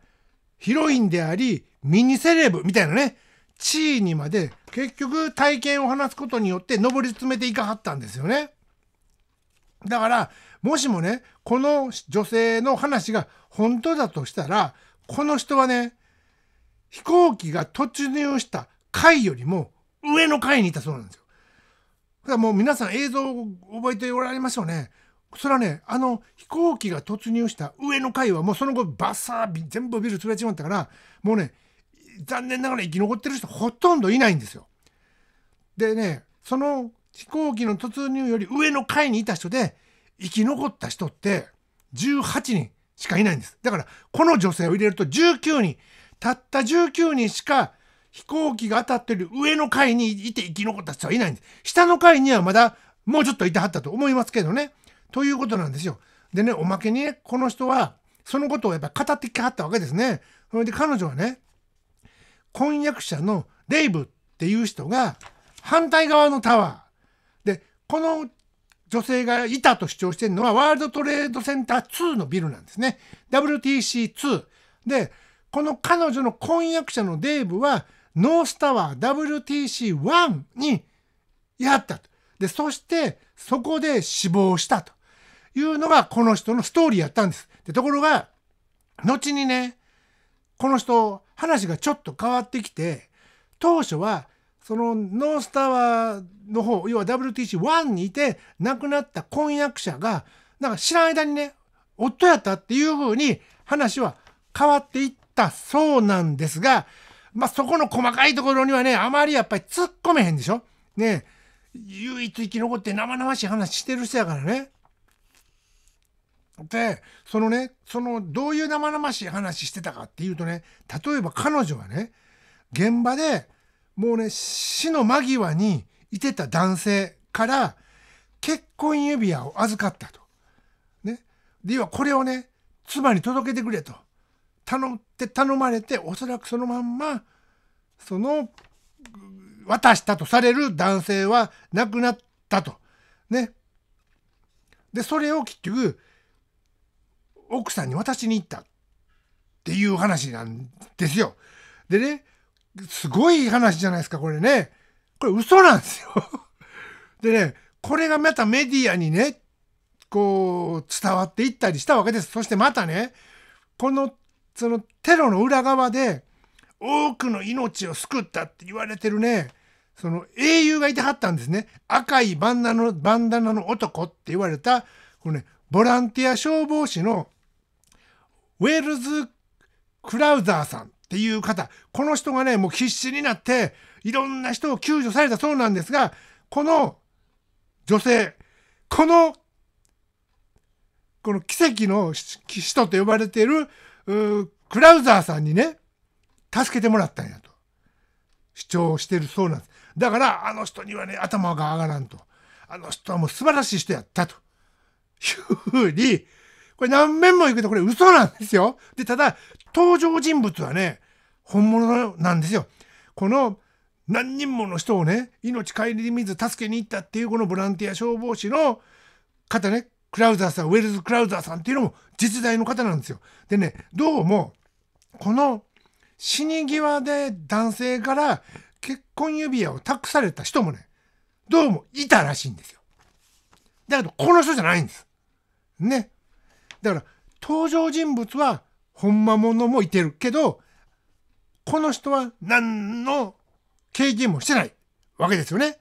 ヒロインであり、ミニセレブみたいなね、地位にまで結局体験を話すことによって上り詰めていかはったんですよね。だから、もしもね、この女性の話が本当だとしたら、この人はね、飛行機が突入した階よりも上の階にいたそうなんですよ。だからもう皆さん映像を覚えておられましょうね。それはねあの飛行機が突入した上の階はもうその後バッサー全部ビル潰れちまったからもうね残念ながら生き残ってる人ほとんどいないんですよ。でねその飛行機の突入より上の階にいた人で生き残った人って18人しかいないんです。だからこの女性を入れると19人たった19人しか飛行機が当たってる上の階にいて生き残った人はいないんです。下の階にはまだもうちょっといてはったと思いますけどね。ということなんですよ。でねおまけにねこの人はそのことをやっぱ語ってきはったわけですね。それで彼女はね婚約者のデイブっていう人が反対側のタワーでこの女性がいたと主張してるのはワールドトレードセンター2のビルなんですね。WTC2 でこの彼女の婚約者のデーブはノースタワー WTC1 にやったと。でそしてそこで死亡したと。いうのがこの人のストーリーやったんです。でところが後にねこの人話がちょっと変わってきて当初はそのノースタワーの方要は WTC1 にいて亡くなった婚約者がなんか知らん間にね夫やったっていう風に話は変わっていったそうなんですが、まあ、そこの細かいところにはねあまりやっぱり突っ込めへんでしょ。ね唯一生き残って生々しい話してる人やからね。で、そのね、その、どういう生々しい話してたかっていうとね、例えば彼女はね、現場でもうね、死の間際にいてた男性から結婚指輪を預かったと。ね。で、要はこれをね、妻に届けてくれと。頼って頼まれて、おそらくそのまんま、その、渡したとされる男性は亡くなったと。ね。で、それを結局、奥さんに渡しに行ったっていう話なんですよ。でね、すごい話じゃないですか、これね。これ嘘なんですよ でね、これがまたメディアにね、こう、伝わっていったりしたわけです。そしてまたね、この、そのテロの裏側で、多くの命を救ったって言われてるね、その英雄がいてはったんですね。赤いバンダナの、バンダナの男って言われた、このね、ボランティア消防士のウェールズ・クラウザーさんっていう方、この人がね、もう必死になって、いろんな人を救助されたそうなんですが、この女性、この、この奇跡の人と呼ばれている、クラウザーさんにね、助けてもらったんやと、主張してるそうなんです。だから、あの人にはね、頭が上がらんと。あの人はもう素晴らしい人やったと。いうふうに、これ何面も言うけど、これ嘘なんですよ。で、ただ、登場人物はね、本物なんですよ。この何人もの人をね、命りみず助けに行ったっていうこのボランティア消防士の方ね、クラウザーさん、ウェルズ・クラウザーさんっていうのも実在の方なんですよ。でね、どうも、この死に際で男性から結婚指輪を託された人もね、どうもいたらしいんですよ。だけど、この人じゃないんです。ね。だから登場人物はほんまものもいてるけどこの人は何の経験もしてないわけですよね。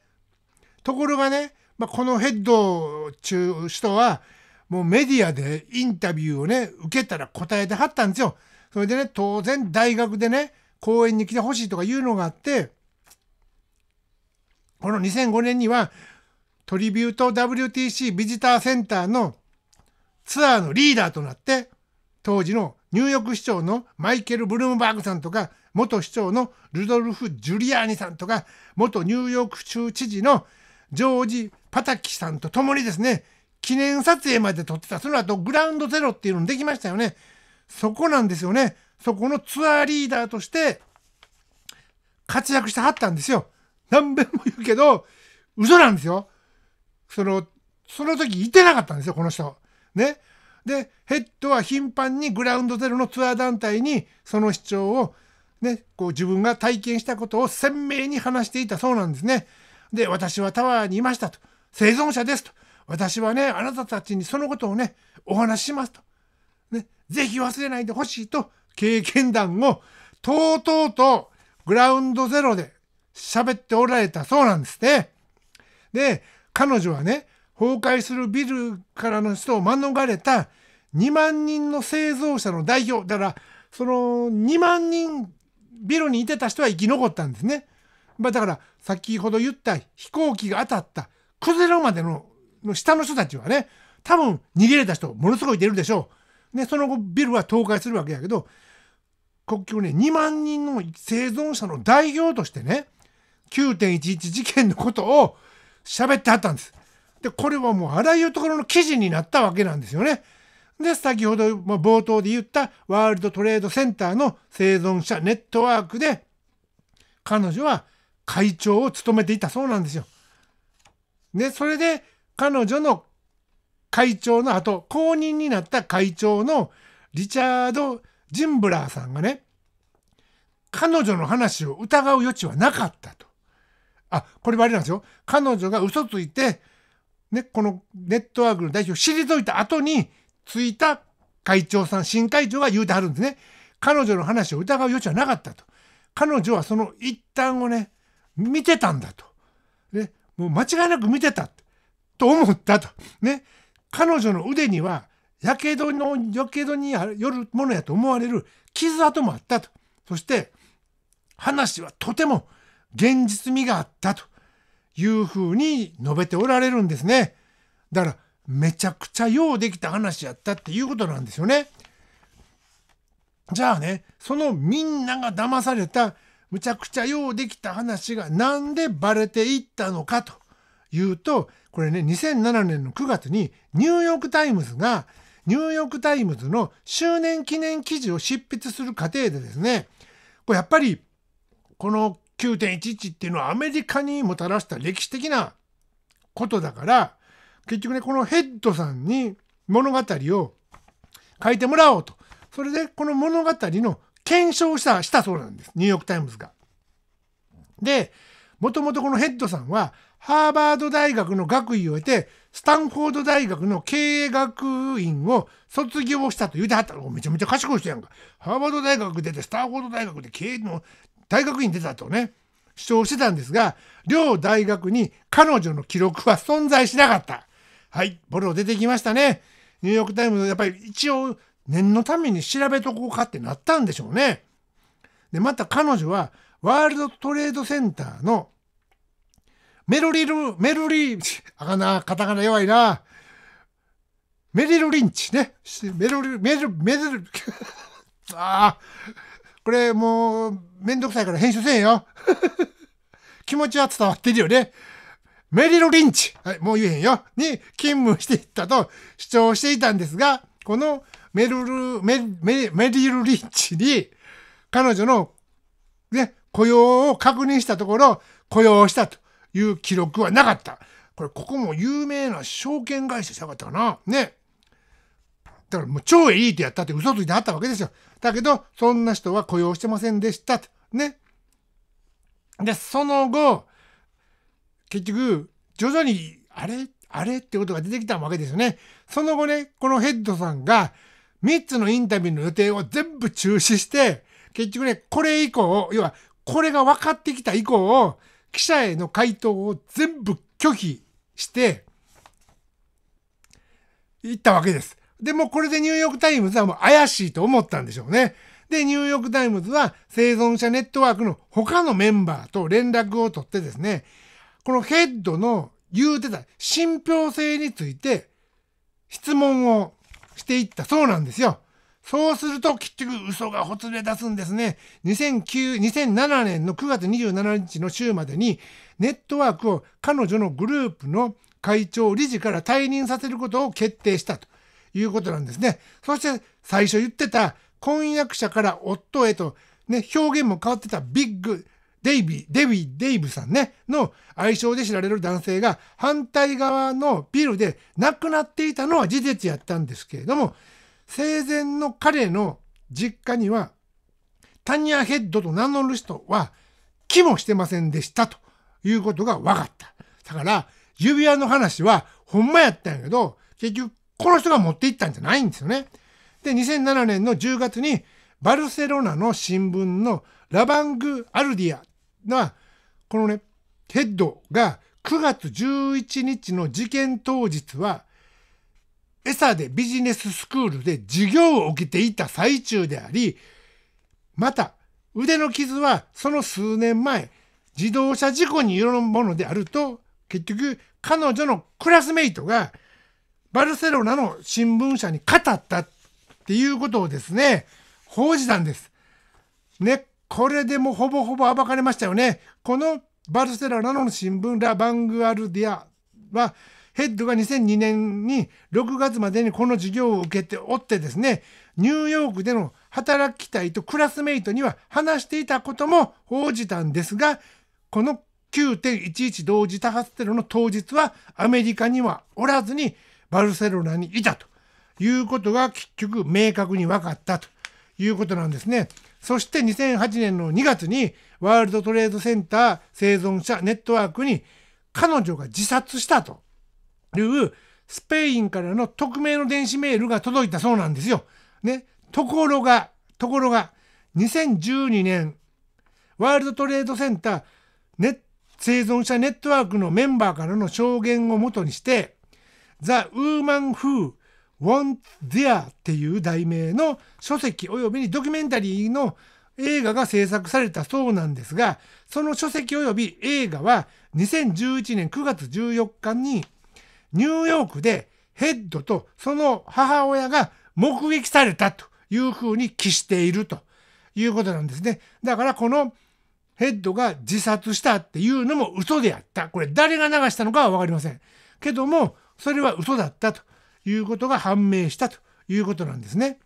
ところがね、まあ、このヘッドちゅう人はもうメディアでインタビューをね受けたら答えてはったんですよ。それでね当然大学でね講演に来てほしいとかいうのがあってこの2005年にはトリビュート WTC ビジターセンターのツアーのリーダーとなって当時のニューヨーク市長のマイケル・ブルームバーグさんとか元市長のルドルフ・ジュリアーニさんとか元ニューヨーク州知事のジョージ・パタキさんと共にですね記念撮影まで撮ってたその後グラウンドゼロっていうのできましたよねそこなんですよねそこのツアーリーダーとして活躍してはったんですよ何べんも言うけど嘘なんですよそのその時いてなかったんですよこの人ね。で、ヘッドは頻繁にグラウンドゼロのツアー団体にその主張をね、こう自分が体験したことを鮮明に話していたそうなんですね。で、私はタワーにいましたと。生存者ですと。私はね、あなたたちにそのことをね、お話ししますと。ね、ぜひ忘れないでほしいと、経験談をとうとうとグラウンドゼロで喋っておられたそうなんですね。で、彼女はね、崩壊するビルからの人を免れた2万人の製造者の代表だからその2万人ビルにいてた人は生き残ったんですね。まあ、だから先ほど言った飛行機が当たった崩れるまでのの下の人たちはね多分逃げれた人ものすごい出るでしょう。ね、その後ビルは倒壊するわけやけど国境ね2万人の生存者の代表としてね9.11事件のことを喋ってはったんです。でこれはもうあらゆるところの記事になったわけなんですよね。で先ほど、ま冒頭で言ったワールドトレードセンターの生存者ネットワークで彼女は会長を務めていたそうなんですよ。でそれで彼女の会長の後後任になった会長のリチャード・ジンブラーさんがね彼女の話を疑う余地はなかったと。あこれはあれなんですよ。彼女が嘘ついてね、このネットワークの代表を退いた後に、ついた会長さん、新会長が言うてはるんですね。彼女の話を疑う余地はなかったと。彼女はその一端をね、見てたんだと。ね、もう間違いなく見てたと思ったと。ね、彼女の腕には、やけどの、やけどによるものやと思われる傷跡もあったと。そして、話はとても現実味があったと。いうふうに述べておられるんですね。だからめちゃくちゃようできた話やったっていうことなんですよね。じゃあねそのみんなが騙されたむちゃくちゃようできた話が何でバレていったのかというとこれね2007年の9月にニューヨーク・タイムズがニューヨーク・タイムズの周年記念記事を執筆する過程でですねこれやっぱりこの9.11っていうのはアメリカにもたらした歴史的なことだから結局ねこのヘッドさんに物語を書いてもらおうとそれでこの物語の検証したしたそうなんですニューヨーク・タイムズが。でもともとこのヘッドさんはハーバード大学の学位を得てスタンフォード大学の経営学院を卒業したと言うてはっためちゃめちゃ賢い人やんかハーバード大学出てスタンフォード大学で経営の大学院出たとね、主張してたんですが、両大学に彼女の記録は存在しなかった。はい、ボロ出てきましたね。ニューヨークタイムズ、やっぱり一応念のために調べとこうかってなったんでしょうね。で、また彼女は、ワールドトレードセンターのメロリル、メロリ、あかな、カタカナ弱いな。メリル・リンチね。メロリル、メル、メル、ああ、これもう、めんどくさいから編集せえよ。気持ちは伝わってるよね。メリル・リンチ、はい、もう言えへんよ、に勤務していったと主張していたんですが、このメルル、メメメリル・リンチに、彼女の、ね、雇用を確認したところ、雇用したという記録はなかった。これ、ここも有名な証券会社じゃなかったかな。ね。だからもう超エリートやったって嘘ついてあったわけですよ。だけど、そんな人は雇用してませんでしたと。ね。で、その後、結局、徐々に、あれあれってことが出てきたわけですよね。その後ね、このヘッドさんが、3つのインタビューの予定を全部中止して、結局ね、これ以降、要は、これが分かってきた以降、記者への回答を全部拒否して、いったわけです。で、もこれでニューヨークタイムズはもう怪しいと思ったんでしょうね。で、ニューヨークタイムズは生存者ネットワークの他のメンバーと連絡を取ってですね、このヘッドの言うてた信憑性について質問をしていったそうなんですよ。そうすると結局嘘がほつれ出すんですね。2009、2007年の9月27日の週までにネットワークを彼女のグループの会長理事から退任させることを決定したと。いうことなんですね。そして最初言ってた婚約者から夫へと、ね、表現も変わってたビッグ、デイビー、デビー、デイブさんね、の愛称で知られる男性が反対側のビルで亡くなっていたのは事実やったんですけれども、生前の彼の実家には、タニアヘッドと名乗る人は、気もしてませんでしたということが分かった。だから、指輪の話はほんまやったんやけど、結局この人が持っていったんじゃないんですよね。で、2007年の10月にバルセロナの新聞のラバング・アルディアが、このね、ヘッドが9月11日の事件当日は、餌でビジネススクールで授業を受けていた最中であり、また、腕の傷はその数年前、自動車事故によるものであると、結局、彼女のクラスメイトがバルセロナの新聞社に語ったっていうことをですね、報じたんです。ね、これでもほぼほぼ暴かれましたよね。このバルセロナの新聞ラ・バングアルディアは、ヘッドが2002年に6月までにこの授業を受けておってですね、ニューヨークでの働きたいとクラスメイトには話していたことも報じたんですが、この9.11同時多発テロの当日はアメリカにはおらずにバルセロナにいたということが結局明確に分かったということなんですね。そして2008年の2月にワールドトレードセンター生存者ネットワークに彼女が自殺したというスペインからの匿名の電子メールが届いたそうなんですよ。ね、ところが、ところが、2012年、ワールドトレードセンター、ね、生存者ネットワークのメンバーからの証言をもとにして、The Woman Who Want There っていう題名の書籍及びにドキュメンタリーの映画が制作されたそうなんですが、その書籍及び映画は2011年9月14日にニューヨークでヘッドとその母親が目撃されたというふうに記しているということなんですね。だからこのヘッドが自殺したっていうのも嘘であった。これ誰が流したのかは分かりません。けども、それは嘘だったということが判明したということなんですね。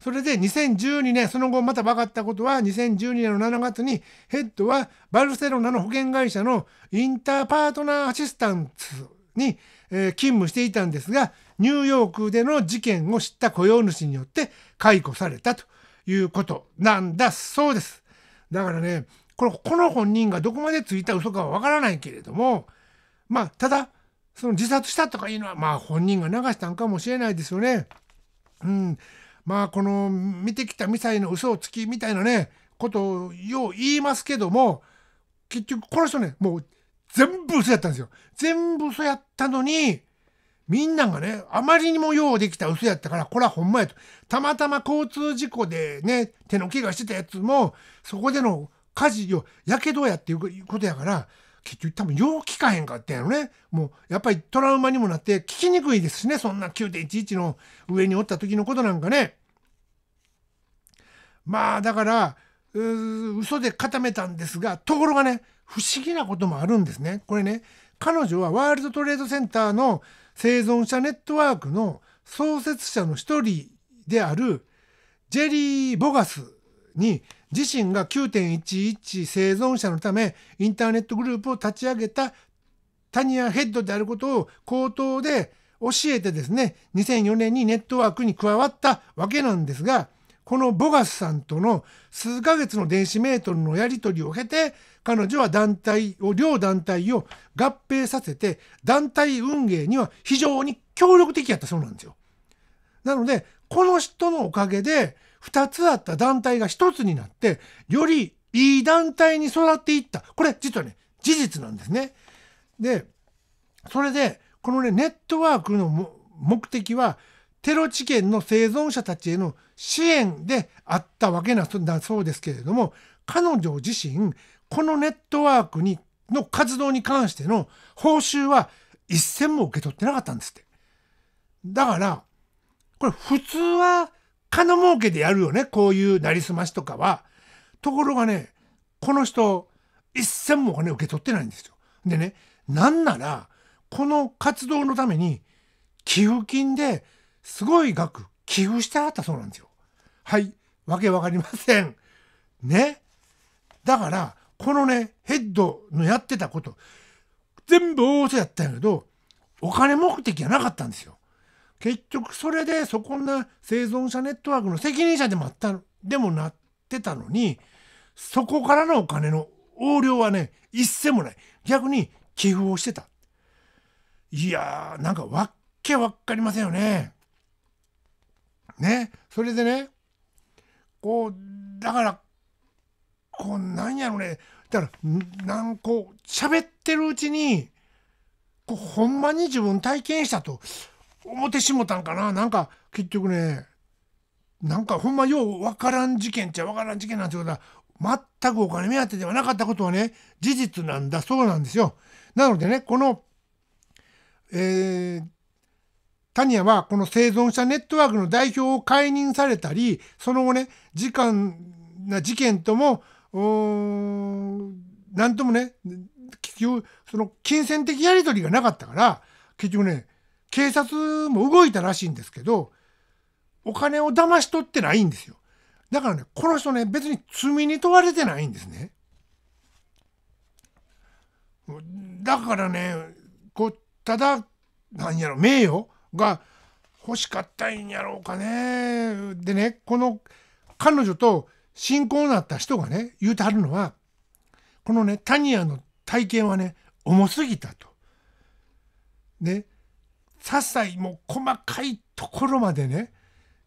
それで2012年、その後また分かったことは、2012年の7月にヘッドはバルセロナの保険会社のインターパートナーアシスタンツに、え勤務していたんですが、ニューヨークでの事件を知った雇用主によって解雇されたということなんだそうです。だからね、このこの本人がどこまでついた嘘かは分からないけれども、まあ、ただ、その自殺したとかいうのはまあ本人が流したんかもしれないですよね。うん、まあこの見てきたミサイルの嘘をつきみたいなねことをよう言いますけども結局この人ねもう全部嘘やったんですよ。全部嘘やったのにみんながねあまりにもようできた嘘やったからこれはほんまやと。たまたま交通事故でね手の怪我してたやつもそこでの火事を、やけどやっていうことやから結局多分よう聞かへんかったんやろね。もうやっぱりトラウマにもなって聞きにくいですしね、そんな9.11の上におった時のことなんかね。まあだから、う嘘で固めたんですが、ところがね、不思議なこともあるんですね。これね、彼女はワールドトレードセンターの生存者ネットワークの創設者の一人であるジェリー・ボガスに自身が9.11生存者のためインターネットグループを立ち上げたタニア・ヘッドであることを口頭で教えてですね2004年にネットワークに加わったわけなんですがこのボガスさんとの数ヶ月の電子メートルのやり取りを経て彼女は団体を両団体を合併させて団体運営には非常に協力的やったそうなんですよ。なのでこの人のおかげで2つあった団体が1つになって、よりいい団体に育っていった。これ、実はね、事実なんですね。で、それで、このね、ネットワークの目的は、テロ事件の生存者たちへの支援であったわけなんだそうですけれども、彼女自身、このネットワークにの活動に関しての報酬は一銭も受け取ってなかったんですって。だから、これ普通は金儲けでやるよね、こういうなりすましとかは。ところがね、この人、一銭もお金受け取ってないんですよ。でね、なんなら、この活動のために、寄付金ですごい額、寄付してあったそうなんですよ。はい、わけわかりません。ね。だから、このね、ヘッドのやってたこと、全部大嘘やったんやけど、お金目的じゃなかったんですよ。結局それでそこんな生存者ネットワークの責任者でもあったでもなってたのにそこからのお金の横領はね一銭もない逆に寄付をしてたいやーなんかわっけわかりませんよねねそれでねこうだからこうなんやろねだからなんこう喋ってるうちにこうほんまに自分体験したと思ってしもたんかななんか結局ねなんかほんまよう分からん事件っちゃ分からん事件なんてことは全くお金目当てではなかったことはね事実なんだそうなんですよ。なのでねこの、えー、タニアはこの生存者ネットワークの代表を解任されたりその後ね時間な事件とも何ともね結局その金銭的やり取りがなかったから結局ね警察も動いたらしいんですけど、お金を騙し取ってないんですよ。だからね、この人ね、別に罪に問われてないんですね。だからね、こう、ただ、なんやろ、名誉が欲しかったんやろうかね。でね、この彼女と親交になった人がね、言うてはるのは、このね、タニアの体験はね、重すぎたと。ね、些細もう細かいところまでね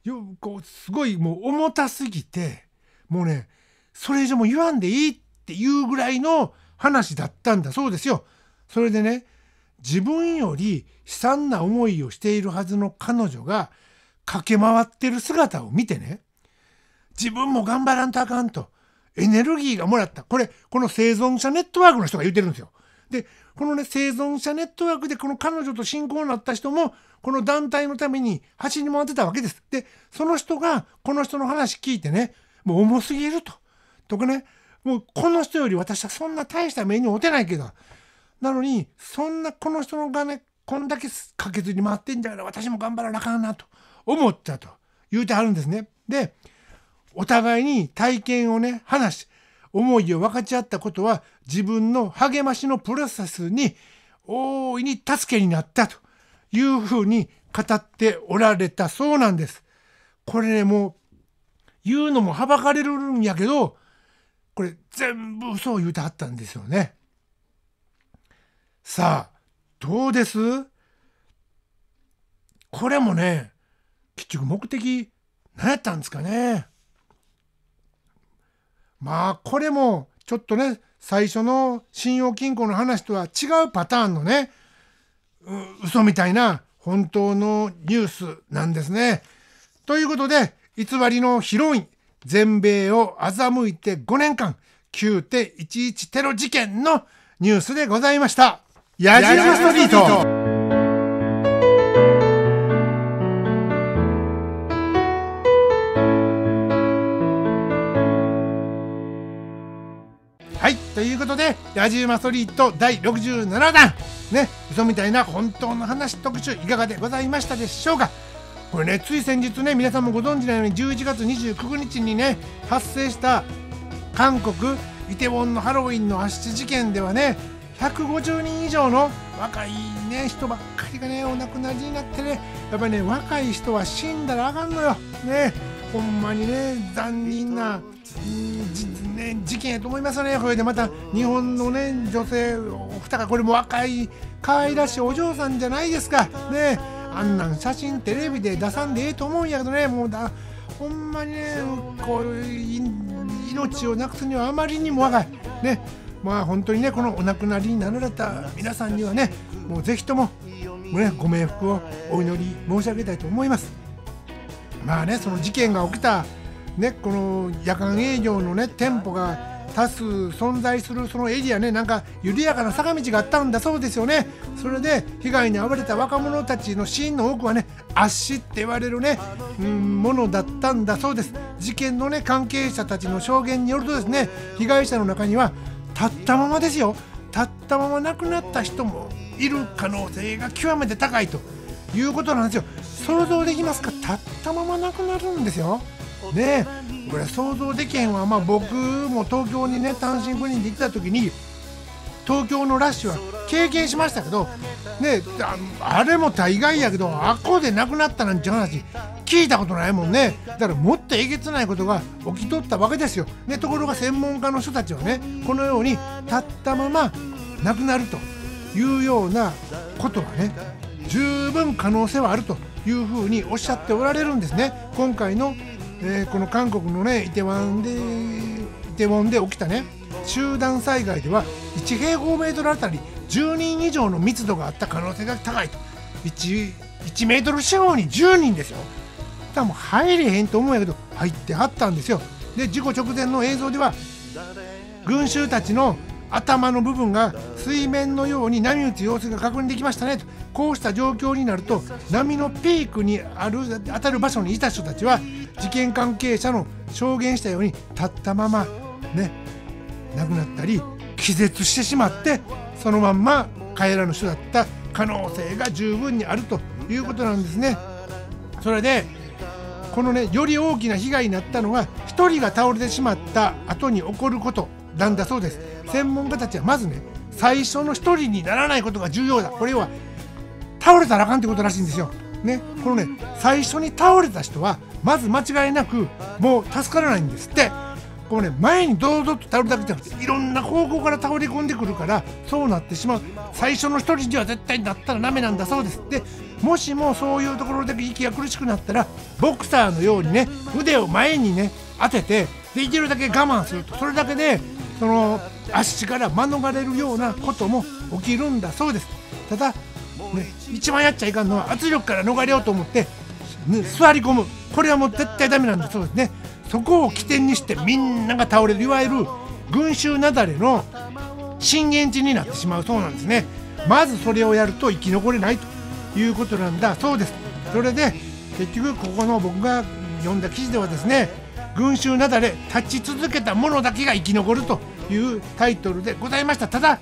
よこうすごいもう重たすぎてもうねそれ以上も言わんでいいっていうぐらいの話だったんだそうですよ。それでね自分より悲惨な思いをしているはずの彼女が駆け回ってる姿を見てね自分も頑張らんとあかんとエネルギーがもらったこれこの生存者ネットワークの人が言ってるんですよ。でこのね生存者ネットワークでこの彼女と親交になった人もこの団体のために走り回ってたわけです。でその人がこの人の話聞いてねもう重すぎると。とかねもうこの人より私はそんな大した目に遭てないけどなのにそんなこの人の金、ねこんだけかけずに回ってんだから私も頑張らなあかんなと思ったと言うてはるんですね。でお互いに体験をね話し思いを分かち合ったことは自分の励ましのプロセスに大いに助けになったというふうに語っておられたそうなんです。これねもう言うのもはばかれるんやけどこれ全部嘘を言うてはったんですよね。さあどうですこれもね結局目的何やったんですかねまあこれもちょっとね最初の信用金庫の話とは違うパターンのね嘘みたいな本当のニュースなんですね。ということで偽りのヒロイン全米を欺いて5年間9.11テロ事件のニュースでございました。矢印ストリートということで、ラジウマソリッド第67弾、ね、嘘みたいな本当の話特集、いかがでございましたでしょうか。これね、つい先日ね、皆さんもご存知のように、11月29日にね、発生した韓国イテウォンのハロウィンの圧死事件ではね、150人以上の若いね人ばっかりがねお亡くなりになってねやっぱりね若い人は死んだらあかんのよねほんまにね残忍な、うん、ね、事件やと思いますね。これでまた日本のね、女性、お二方、これも若い、可愛らしいお嬢さんじゃないですか。ね、あんなん写真テレビで出さんでええと思うんやけどね、もうだ、ほんまにね、こう命をなくすにはあまりにも若い。ね、まあ本当にね、このお亡くなりになられた皆さんにはね、もうぜひとも、ね、ご冥福をお祈り申し上げたいと思います。まあね、その事件が起きたね、この夜間営業の、ね、店舗が多数存在するそのエリアねなんか緩やかな坂道があったんだそうですよねそれで被害に遭われた若者たちのシーンの多くはね圧死って言われるね、うん、ものだったんだそうです事件のね関係者たちの証言によるとですね被害者の中には立ったままですよ立ったまま亡くなった人もいる可能性が極めて高いということなんですよ想像できますか立ったまま亡くなるんですよねこれ想像できへんわ、まあ、僕も東京にね単身赴任で行った時に東京のラッシュは経験しましたけど、ね、あれも大概やけどあっこでなくなったなんて話聞いたことないもんねだからもっとえげつないことが起きとったわけですよ、ね、ところが専門家の人たちはねこのように立ったまま亡くなるというようなことはね十分可能性はあるというふうにおっしゃっておられるんですね今回のでこの韓国のねイテウォンでイテウォンで起きたね集団災害では1平方メートルあたり10人以上の密度があった可能性が高いと 1, 1メートル四方に10人ですよ多分入れへんと思うんやけど入ってはったんですよで事故直前の映像では群衆たちの頭の部分が水面のように波打つ様子が確認できましたねとこうした状況になると波のピークにある当たる場所にいた人たちは事件関係者の証言したように立ったままね亡くなったり気絶してしまってそのまんま帰らぬ人だった可能性が十分にあるということなんですね。それでこのねより大きな被害になったのは1人が倒れてしまった後に起こることなんだそうです。専門家たちはまずね最初の1人にならないことが重要だこれは倒れたらあかんってことらしいんですよ。ね、このね最初に倒れた人はまず間違いなくもう助からないんですってこうね前に堂々と倒れただけじゃなくていろんな方向から倒れ込んでくるからそうなってしまう最初の1人には絶対になったらダメなんだそうですでもしもそういうところだけ息が苦しくなったらボクサーのようにね腕を前にね当ててできるだけ我慢するとそれだけでその足から免れるようなことも起きるんだそうですただ、ね、一番やっちゃいかんのは圧力から逃れようと思って、ね、座り込むこれはもう絶対ダメなんだそうですねそこを起点にしてみんなが倒れるいわゆる群衆雪崩の震源地になってしまうそうなんですねまずそれをやると生き残れないということなんだそうですそれで結局ここの僕が読んだ記事ではですね群衆雪崩立ち続けた者だけが生き残るというタイトルでございましたただ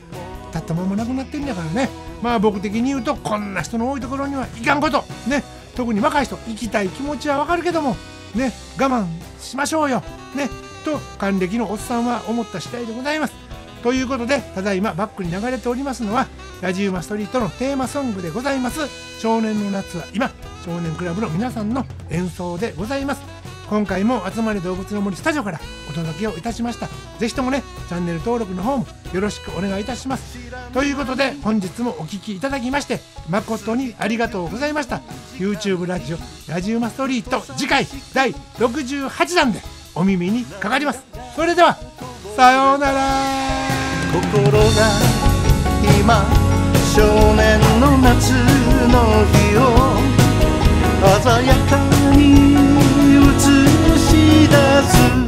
たったままなくなってんだからねまあ僕的に言うとこんな人の多いところにはいかんことね特に若い人行きたい気持ちはわかるけどもね我慢しましょうよねと還暦のおっさんは思った次第でございますということでただいまバックに流れておりますのはラジウマストリートのテーマソングでございます少年の夏は今少年クラブの皆さんの演奏でございます今回も集まり動物の森スタジオからお届けをいたしましたぜひともねチャンネル登録の方もよろしくお願いいたしますということで本日もお聴きいただきまして誠にありがとうございました YouTube ラジオラジウマストリート次回第68弾でお耳にかかりますそれではさようなら心が今少年の夏の日を鮮やかに出す